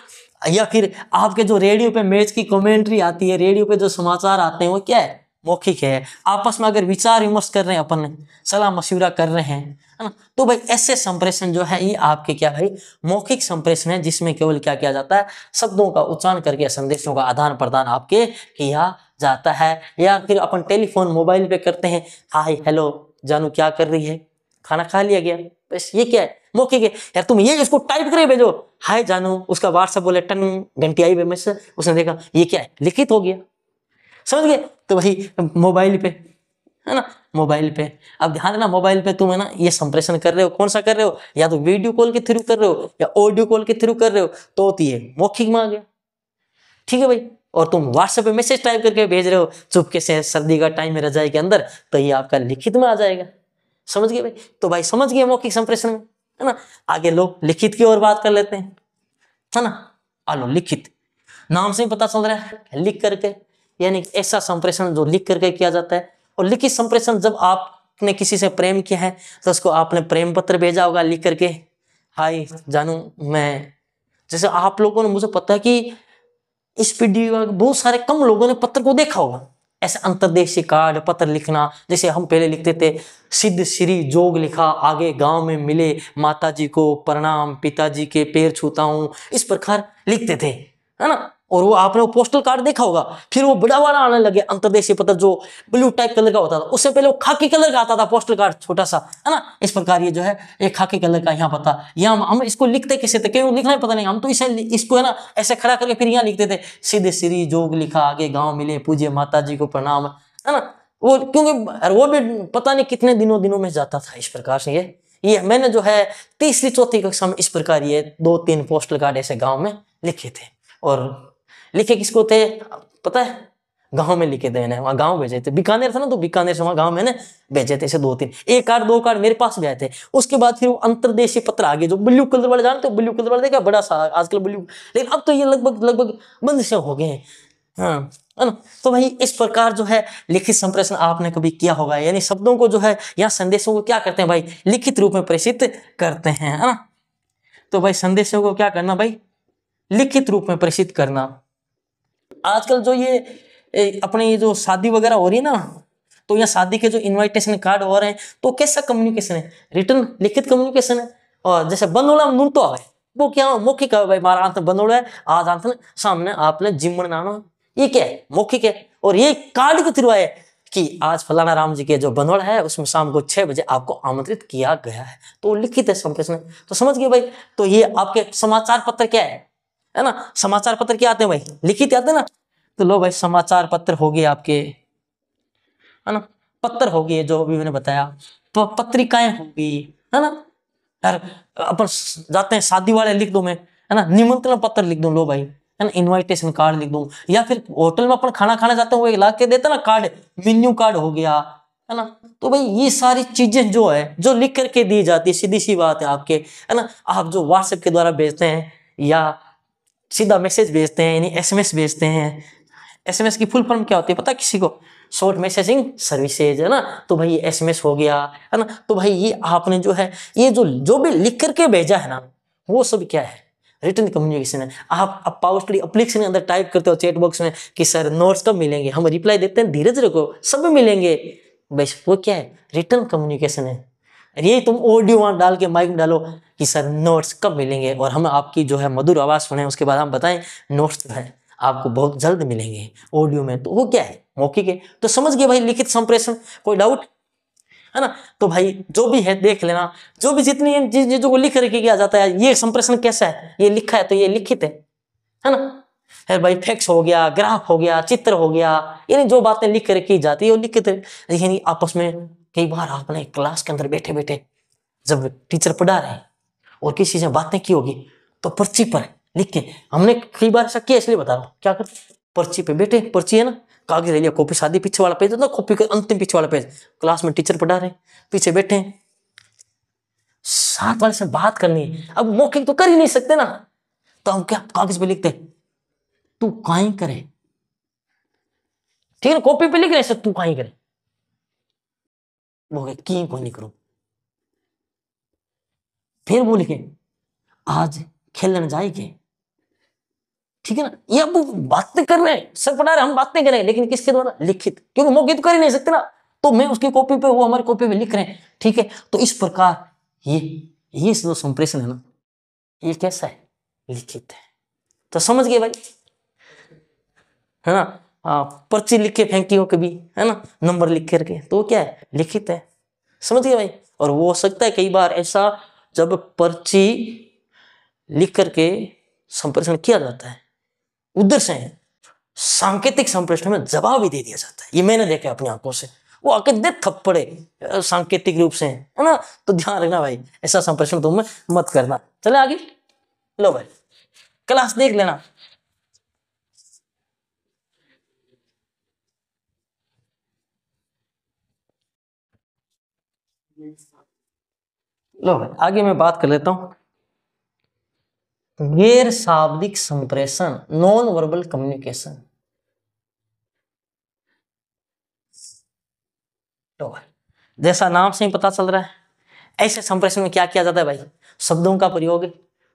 या फिर आपके जो रेडियो पे मैच की कमेंट्री आती है रेडियो पे जो समाचार आते हैं वो क्या है मौखिक है आपस में अगर विचार विमर्श कर रहे हैं अपन सलाह मशुरा कर रहे हैं है ना तो भाई ऐसे संप्रेषण जो है ये आपके क्या भाई मौखिक संप्रेषण है जिसमें केवल क्या किया जाता है शब्दों का उच्चारण करके संदेशों का आदान प्रदान आपके किया जाता है या फिर अपन टेलीफोन मोबाइल पे करते हैं हाय हेलो जानू क्या कर रही है खाना खा लिया गया बस ये क्या है मौखिक है यार तुम ये इसको टाइप करे भेजो हाय जानू उसका व्हाट्सअप बोले टन घंटी आई बेमेस उसने देखा ये क्या है लिखित हो गया समझ गए तो भाई मोबाइल पे है ना मोबाइल पे अब ध्यान देना मोबाइल पे तुम है ना ये संप्रेषण कर रहे हो कौन सा कर रहे हो या तो वीडियो कॉल के थ्रू कर रहे हो या ऑडियो कॉल के थ्रू कर रहे हो तो होती है मौखिक में आ गया ठीक है भाई और तुम व्हाट्सएप पे मैसेज टाइप करके भेज रहे हो चुपके से सर्दी का टाइम रजाई के अंदर तो ये आपका लिखित में आ जाएगा समझ गए भाई तो भाई समझ गए मौखिक संप्रेषण में है ना आगे लोग लिखित की ओर बात कर लेते हैं है ना आलो लिखित नाम से ही पता चल रहा है लिख करके यानी ऐसा संप्रेषण जो लिख करके किया जाता है और लिखित संप्रेषण जब आपने किसी से प्रेम किया है तो उसको आपने प्रेम पत्र भेजा होगा लिख करके हाय जानू मैं जैसे आप लोगों ने मुझे पता है कि इस का बहुत सारे कम लोगों ने पत्र को देखा होगा ऐसे अंतर्देशी कार्ड पत्र लिखना जैसे हम पहले लिखते थे सिद्ध श्री जोग लिखा आगे गांव में मिले माताजी को प्रणाम पिताजी के पैर छूता हूँ इस प्रकार लिखते थे है ना और वो आपने वो पोस्टल कार्ड देखा होगा फिर वो बड़ा वाला आने लगे अंतरदेशीय पत्र जो ब्लू टाइप कलर का होता था उससे पहले वो खाकी कलर का आता था पोस्टल कार्ड छोटा सा है ना इस प्रकार ये जो है एक खाकी कलर का यहाँ पता यहाँ हम इसको लिखते कैसे थे क्यों लिखना पता नहीं हम तो इसे इसको है ना ऐसे खड़ा करके फिर यहाँ लिखते थे सीधे श्री जोग लिखा आगे गाँव मिले पूजे माता को प्रणाम है ना वो क्योंकि वो भी पता नहीं कितने दिनों दिनों में जाता था इस प्रकार से ये ये मैंने जो है तीसरी चौथी कक्षा में इस प्रकार ये दो तीन पोस्टल कार्ड ऐसे गाँव में लिखे थे और लिखे किसको थे पता है गांव में लिखे थे वहाँ गांव भेजे थे बीकानेर था ना तो बीकानेर से वहाँ गांव मैंने भेजे थे ऐसे दो तीन एक कार दो कार मेरे पास भी आए थे उसके बाद फिर वो अंतरदेशी पत्र आ गए जो ब्लू कलर वाले जानते हो ब्लू कलर वाले देखा बड़ा सा आजकल ब्लू लेकिन अब तो ये लगभग लगभग बंद से हो गए हैं हाँ है ना तो भाई इस प्रकार जो है लिखित संप्रेषण आपने कभी किया होगा यानी शब्दों को जो है या संदेशों को क्या करते हैं भाई लिखित रूप में प्रेषित करते हैं है ना तो भाई संदेशों को क्या करना भाई लिखित रूप में प्रेषित करना आजकल जो ये अपनी जो शादी वगैरह हो रही है ना तो यहाँ शादी के जो इनविटेशन कार्ड हो रहे हैं तो कैसा कम्युनिकेशन है रिटर्न लिखित कम्युनिकेशन है और जैसे बनोड़ा में तो आए वो क्या मौखिक है भाई मारा आंतन बनोड़ा है आज आंतन सामने आपने जिम आना ये क्या है मौखिक है और ये कार्ड के थ्रू आए कि आज फलाना राम जी के जो बनोड़ा है उसमें शाम को छः बजे आपको आमंत्रित किया गया है तो लिखित है संप्रेषण तो समझ गए भाई तो ये आपके समाचार पत्र क्या है है ना समाचार पत्र क्या आते हैं भाई लिखित आते हैं ना तो लो भाई समाचार पत्र हो गए आपके है ना पत्र हो गए जो अभी मैंने बताया तो पत्रिकाएं होगी है ना यार अपन जाते हैं शादी वाले लिख दो मैं है ना निमंत्रण पत्र लिख दू लो भाई है ना इन्विटेशन कार्ड लिख दूँ या फिर होटल में अपन खाना खाना जाते हैं ला के देते ना कार्ड मेन्यू कार्ड हो गया है ना तो भाई ये सारी चीजें जो है जो लिख करके दी जाती है सीधी सी बात है आपके है ना आप जो व्हाट्सएप के द्वारा भेजते हैं या सीधा मैसेज भेजते हैं यानी एसएमएस भेजते हैं एसएमएस की फुल फॉर्म क्या होती है पता किसी को शॉर्ट मैसेजिंग सर्विसेज है ना तो भाई एस एम एस हो गया है ना तो भाई ये आपने जो है ये जो जो भी लिख करके भेजा है ना वो सब क्या है रिटर्न कम्युनिकेशन है आप अब पावर स्टडी अप्लीकेशन के अंदर टाइप करते हो चैट बॉक्स में कि सर नोट्स कब मिलेंगे हम रिप्लाई देते हैं धीरे धीरे को सब मिलेंगे बस वो क्या है रिटर्न कम्युनिकेशन है और यही तुम ऑडियो वहाँ डाल के माइक में डालो कि सर नोट्स कब मिलेंगे और हम आपकी जो है मधुर आवाज़ सुने उसके बाद हम बताएं नोट्स जो है आपको बहुत जल्द मिलेंगे ऑडियो में तो वो क्या है मौखिक है तो समझ गए भाई लिखित संप्रेषण कोई डाउट है ना तो भाई जो भी है देख लेना जो भी जितनी जिन चीजों को लिख रखे किया जाता है ये संप्रेषण कैसा है ये लिखा है तो ये लिखित है है ना है भाई फैक्स हो गया ग्राफ हो गया चित्र हो गया यानी जो बातें लिख रखी जाती है वो लिखित है यानी आपस में कई बार आपने क्लास के अंदर बैठे बैठे जब टीचर पढ़ा रहे हैं और किसी से बातें की होगी तो पर्ची पर लिख के हमने कई बार ऐसा किया इसलिए बता रहा हूँ क्या करते पर्ची पे बैठे पर्ची है ना कागज ले लिया कॉपी शादी पीछे वाला पेज होता कॉपी का अंतिम पीछे वाला पेज क्लास में टीचर पढ़ा रहे पीछे बैठे साथ वाले से बात करनी है अब मौके तो कर ही नहीं सकते ना तो हम क्या कागज पे लिखते तू काई करे ठीक है कॉपी पे लिख रहे तू काई करे वो है की को निकरो फिर वो लिखे आज खेलने जाए के ठीक है ना ये अब बातें कर रहे हैं सर पढ़ा रहे हम बातें कर रहे हैं लेकिन किसके द्वारा लिखित क्योंकि मौके तो कर ही नहीं सकते ना तो मैं उसकी कॉपी पे वो हमारी कॉपी पे लिख रहे हैं ठीक है तो इस प्रकार ये ये जो संप्रेषण है ना ये कैसा है लिखित है तो समझ गए भाई है ना आ, हाँ, पर्ची लिख के फेंकी हो कभी है ना नंबर लिख के रखे तो क्या है लिखित है समझिए भाई और वो हो सकता है कई बार ऐसा जब पर्ची लिख करके संप्रेषण किया जाता है उधर से सांकेतिक संप्रेषण में जवाब भी दे दिया जाता है ये मैंने देखा अपनी आंखों से वो आके दे थप्पड़े सांकेतिक रूप से है ना तो ध्यान रखना भाई ऐसा संप्रेषण तुम्हें मत करना चले आगे लो भाई क्लास देख लेना लो भाई आगे मैं बात कर लेता हूं गैर शाब्दिक संप्रेषण नॉन वर्बल कम्युनिकेशन तो भाई जैसा नाम से ही पता चल रहा है ऐसे संप्रेषण में क्या किया जाता है भाई शब्दों का प्रयोग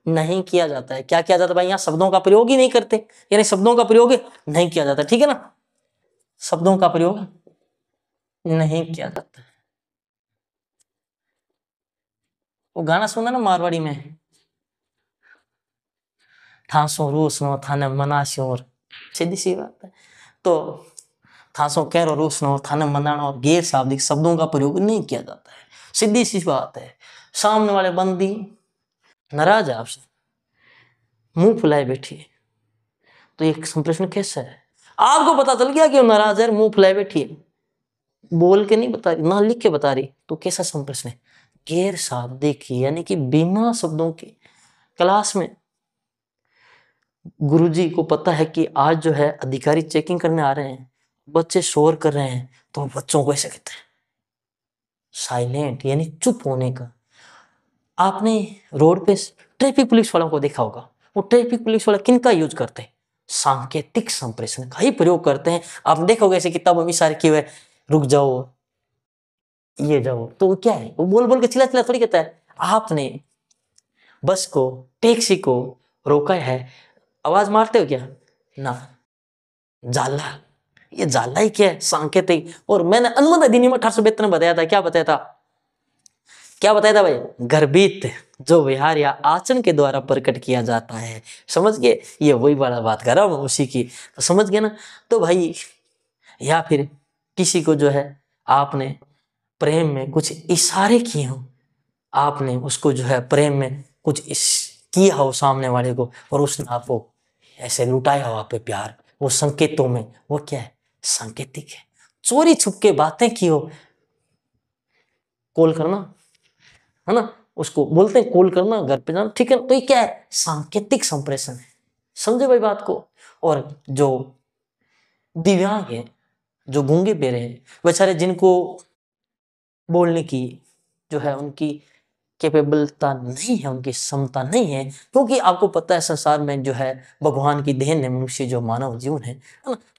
नहीं किया जाता है क्या किया जाता है भाई यहाँ शब्दों का प्रयोग ही नहीं करते यानी शब्दों का प्रयोग नहीं किया जाता ठीक है ना शब्दों का प्रयोग नहीं किया जाता वो गाना सुना ना मारवाड़ी में थासो रूसनो थाने मना श्योर सीधी सी बात है तो थासो कैरो रूसनो थाने मनाना और गैर शाब्दिक शब्दों का प्रयोग नहीं किया जाता है सीधी सी बात है सामने वाले बंदी नाराज है आपसे मुंह फुलाए बैठी है तो ये संप्रेषण कैसा है आपको पता चल गया कि वो नाराज है मुंह फुलाए बैठी है बोल के नहीं बता रही ना लिख के बता रही तो कैसा संप्रेषण है गैर शाब्दिक यानी कि बिना शब्दों के क्लास में गुरुजी को पता है कि आज जो है अधिकारी चेकिंग करने आ रहे हैं बच्चे शोर कर रहे हैं तो बच्चों को ऐसे कहते हैं साइलेंट यानी चुप होने का आपने रोड पे ट्रैफिक पुलिस वालों को देखा होगा वो ट्रैफिक पुलिस वाला किन का यूज करते हैं सांकेतिक संप्रेषण का ही प्रयोग करते हैं आप देखोगे ऐसे किताबों में सारे किए हुए रुक जाओ ये जाओ तो वो क्या है वो बोल बोल के चिल्ला चिल्ला थोड़ी कहता है आपने बस को टैक्सी को रोका है आवाज मारते हो क्या ना जाला ये जाला ही क्या है ही और मैंने अनुमत अधिनियम अठारह सौ बेहतर बताया था क्या बताया था क्या बताया था भाई गर्भित जो विहार या आचरण के द्वारा प्रकट किया जाता है समझ गए ये वही वाला बात कर रहा हूँ उसी की तो समझ गए ना तो भाई या फिर किसी को जो है आपने प्रेम में कुछ इशारे किए हों आपने उसको जो है प्रेम में कुछ इस किया हो सामने वाले को और उसने आपको ऐसे लुटाया हो आप प्यार वो संकेतों में वो क्या है सांकेतिक है चोरी छुप के बातें की हो कॉल करना है ना उसको बोलते हैं कॉल करना घर पे जाना ठीक है तो ये क्या है सांकेतिक संप्रेषण है समझे भाई बात को और जो दिव्यांग है जो गूंगे पेरे हैं बेचारे जिनको बोलने की जो है उनकी कैपेबलता नहीं है उनकी क्षमता नहीं है क्योंकि आपको पता है संसार में जो है भगवान की देन है मनुष्य जो मानव जीवन है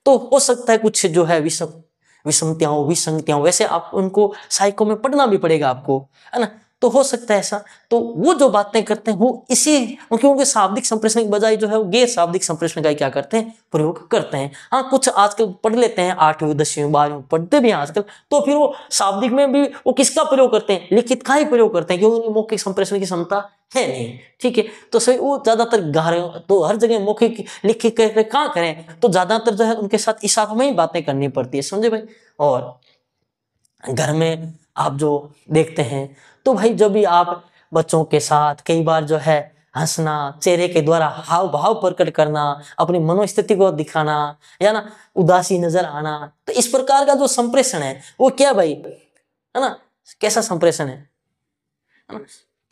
तो हो सकता है कुछ जो है विषम विषमतियाँ विसंगतियाँ वैसे आप उनको साइको में पढ़ना भी पड़ेगा आपको है ना तो हो सकता है ऐसा तो वो जो बातें करते हैं वो इसी क्योंकि उनके शाब्दिक संप्रेषण की बजाय जो है वो गैर शाब्दिक संप्रेषण का क्या करते हैं प्रयोग करते हैं हाँ कुछ आजकल पढ़ लेते हैं आठवीं दसवीं बारहवीं पढ़ते भी हैं आजकल तो फिर वो शाब्दिक में भी वो किसका प्रयोग करते हैं लिखित का ही प्रयोग करते हैं क्योंकि उनकी मौखिक संप्रेषण की क्षमता है नहीं ठीक है तो सही वो ज़्यादातर गारे तो हर जगह मौखिक लिखित कहाँ करें तो ज़्यादातर जो है उनके साथ इशारों में ही बातें करनी पड़ती है समझे भाई और घर में आप जो देखते हैं तो भाई जब भी आप बच्चों के साथ कई बार जो है हंसना चेहरे के द्वारा हाव भाव प्रकट करना अपनी मनोस्थिति को दिखाना या ना उदासी नजर आना तो इस प्रकार का जो संप्रेषण है वो क्या भाई है ना कैसा संप्रेषण है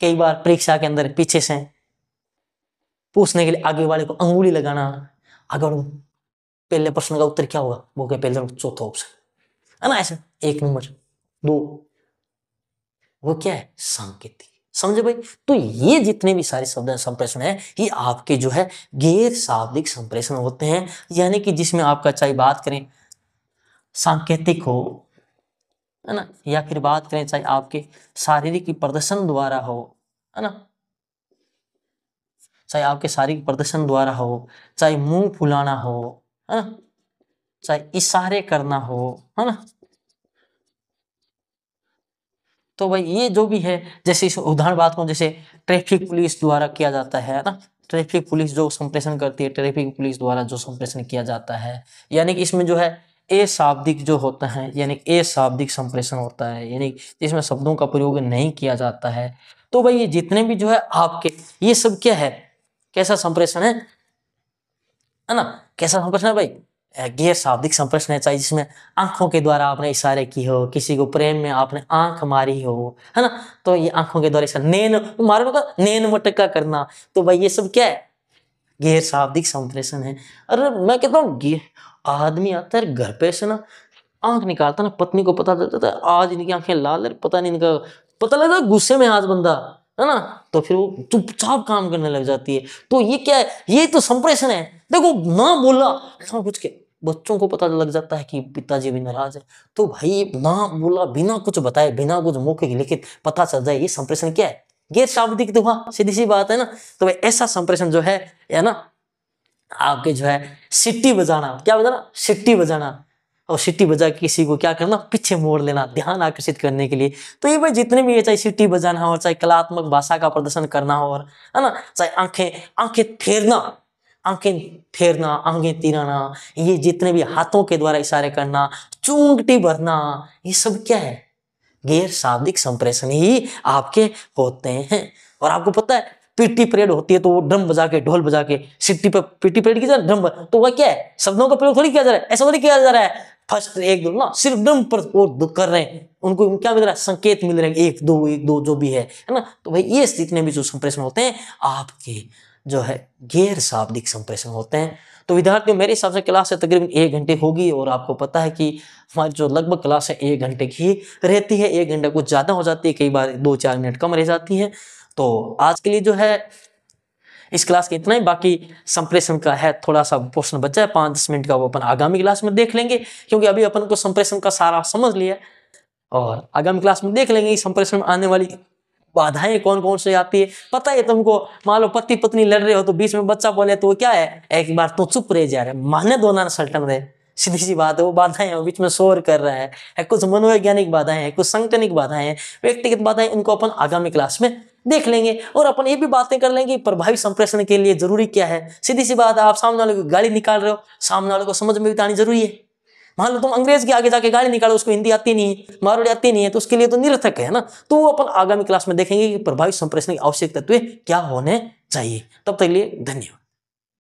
कई बार परीक्षा के अंदर पीछे से पूछने के लिए आगे वाले को अंगुली लगाना आगे पहले प्रश्न का उत्तर क्या होगा वो क्या पहले चौथा ऑप्शन है ना ऐसा एक नंबर दो वो क्या है सांकेतिक समझे भाई तो ये जितने भी सारे शब्द संप्रेषण है ये आपके जो है गैर शाब्दिक संप्रेषण होते हैं यानी कि जिसमें आपका चाहे बात करें सांकेतिक हो है ना या फिर बात करें चाहे आपके शारीरिक प्रदर्शन द्वारा हो है ना चाहे आपके शारीरिक प्रदर्शन द्वारा हो चाहे मुंह फुलाना हो है ना चाहे इशारे करना हो है ना तो भाई ये जो भी है जैसे इस उदाहरण बात को जैसे ट्रैफिक पुलिस द्वारा किया जाता है ना ट्रैफिक पुलिस जो संप्रेषण करती है ट्रैफिक पुलिस द्वारा जो संप्रेषण किया जाता है यानी कि इसमें जो है ए शाब्दिक जो होता है यानी ए शाब्दिक संप्रेषण होता है यानी जिसमें शब्दों का प्रयोग नहीं किया जाता है तो भाई ये जितने भी जो है आपके ये सब क्या है कैसा संप्रेषण है ना कैसा संप्रेषण है भाई गैर शाब्दिक संप्रेषण चाहिए जिसमें आंखों के द्वारा आपने इशारे की हो किसी को प्रेम में आपने आंख मारी हो है ना तो ये आंखों के द्वारा इशारा नैन मारो का नैन मटका करना तो भाई ये सब क्या है गैर शाब्दिक संप्रेषण है अरे मैं कहता हूँ आदमी आता है घर पे से ना आंख निकालता ना पत्नी को पता चलता था आज इनकी आंखें लाल है पता नहीं इनका पता लगता गुस्से में आज बंदा है ना तो फिर वो चुपचाप काम करने लग जाती है तो ये क्या है ये तो संप्रेषण है देखो ना बोला ना कुछ के बच्चों को पता लग जाता है कि पिताजी भी नाराज है तो भाई ना बोला बिना कुछ बताए बिना कुछ मौके लिखित पता चल जाए ये संप्रेषण क्या है गैर शाब्दिक दुआ तो हाँ, सीधी सी बात है ना तो भाई ऐसा संप्रेषण जो है या ना आपके जो है सिट्टी बजाना क्या बजाना सिट्टी बजाना और सिट्टी बजा के किसी को क्या करना पीछे मोड़ लेना ध्यान आकर्षित करने के लिए तो ये भाई जितने भी ये चाहे सिट्टी बजाना हो चाहे कलात्मक भाषा का प्रदर्शन करना हो और है ना चाहे आंखें आंखें फेरना आंखें फेरना आंखें तिराना ये जितने भी हाथों के द्वारा इशारे करना चूंगटी भरना ये सब क्या है गैर शाब्दिक संप्रेषण ही आपके होते हैं और आपको पता है पीटी परेड होती है तो वो ड्रम बजा के ढोल बजा के सिट्टी पर पीटी परेड की जा ड्रम तो वह क्या है शब्दों का प्रयोग थोड़ी किया जा रहा है ऐसा थोड़ी किया जा रहा है फर्स्ट एक दो ना सिर्फ ड्रम पर वो कर रहे हैं उनको क्या मिल रहा है संकेत मिल रहे हैं एक दो एक दो जो भी है है ना तो भाई ये में भी जो संप्रेषण होते हैं आपके जो है गैर शाब्दिक संप्रेषण होते हैं तो विद्यार्थियों मेरे हिसाब से क्लास है तकरीबन एक घंटे होगी और आपको पता है कि हमारी जो लगभग क्लास है एक घंटे की रहती है एक घंटा कुछ ज़्यादा हो जाती है कई बार दो चार मिनट कम रह जाती है तो आज के लिए जो है इस क्लास के इतना ही बाकी संप्रेषण का है थोड़ा सा पोर्शन बचा है पाँच दस मिनट का वो अपन आगामी क्लास में देख लेंगे क्योंकि अभी अपन को संप्रेषण का सारा समझ लिया और आगामी क्लास में देख लेंगे संप्रेषण आने वाली बाधाएं कौन कौन से आती है पता है तुमको मान लो पति पत्नी लड़ रहे हो तो बीच में बच्चा बोले तो क्या है एक बार तो चुप रह जा रहे माने दो ना सल्टन रहे सीधी सी बात है वो बाधाएं बीच में शोर कर रहा है, है कुछ मनोवैज्ञानिक बाधाएं हैं कुछ संगठनिक बाधाएं हैं व्यक्तिगत बाधाएं उनको अपन आगामी क्लास में देख लेंगे और अपन ये भी बातें कर लेंगे प्रभावी संप्रेषण के लिए जरूरी क्या है सीधी सी बात है आप सामने वाले को गाली निकाल रहे हो सामने वाले को समझ में बितानी तो जरूरी है मान लो तुम अंग्रेज के आगे जाके गाली निकालो उसको हिंदी आती नहीं है मारवाड़ी आती नहीं है तो उसके लिए तो निरर्थक है ना तो वो अपन आगामी क्लास में देखेंगे कि प्रभावी संप्रेषण की आवश्यक तत्व तो क्या होने चाहिए तब तक लिए धन्यवाद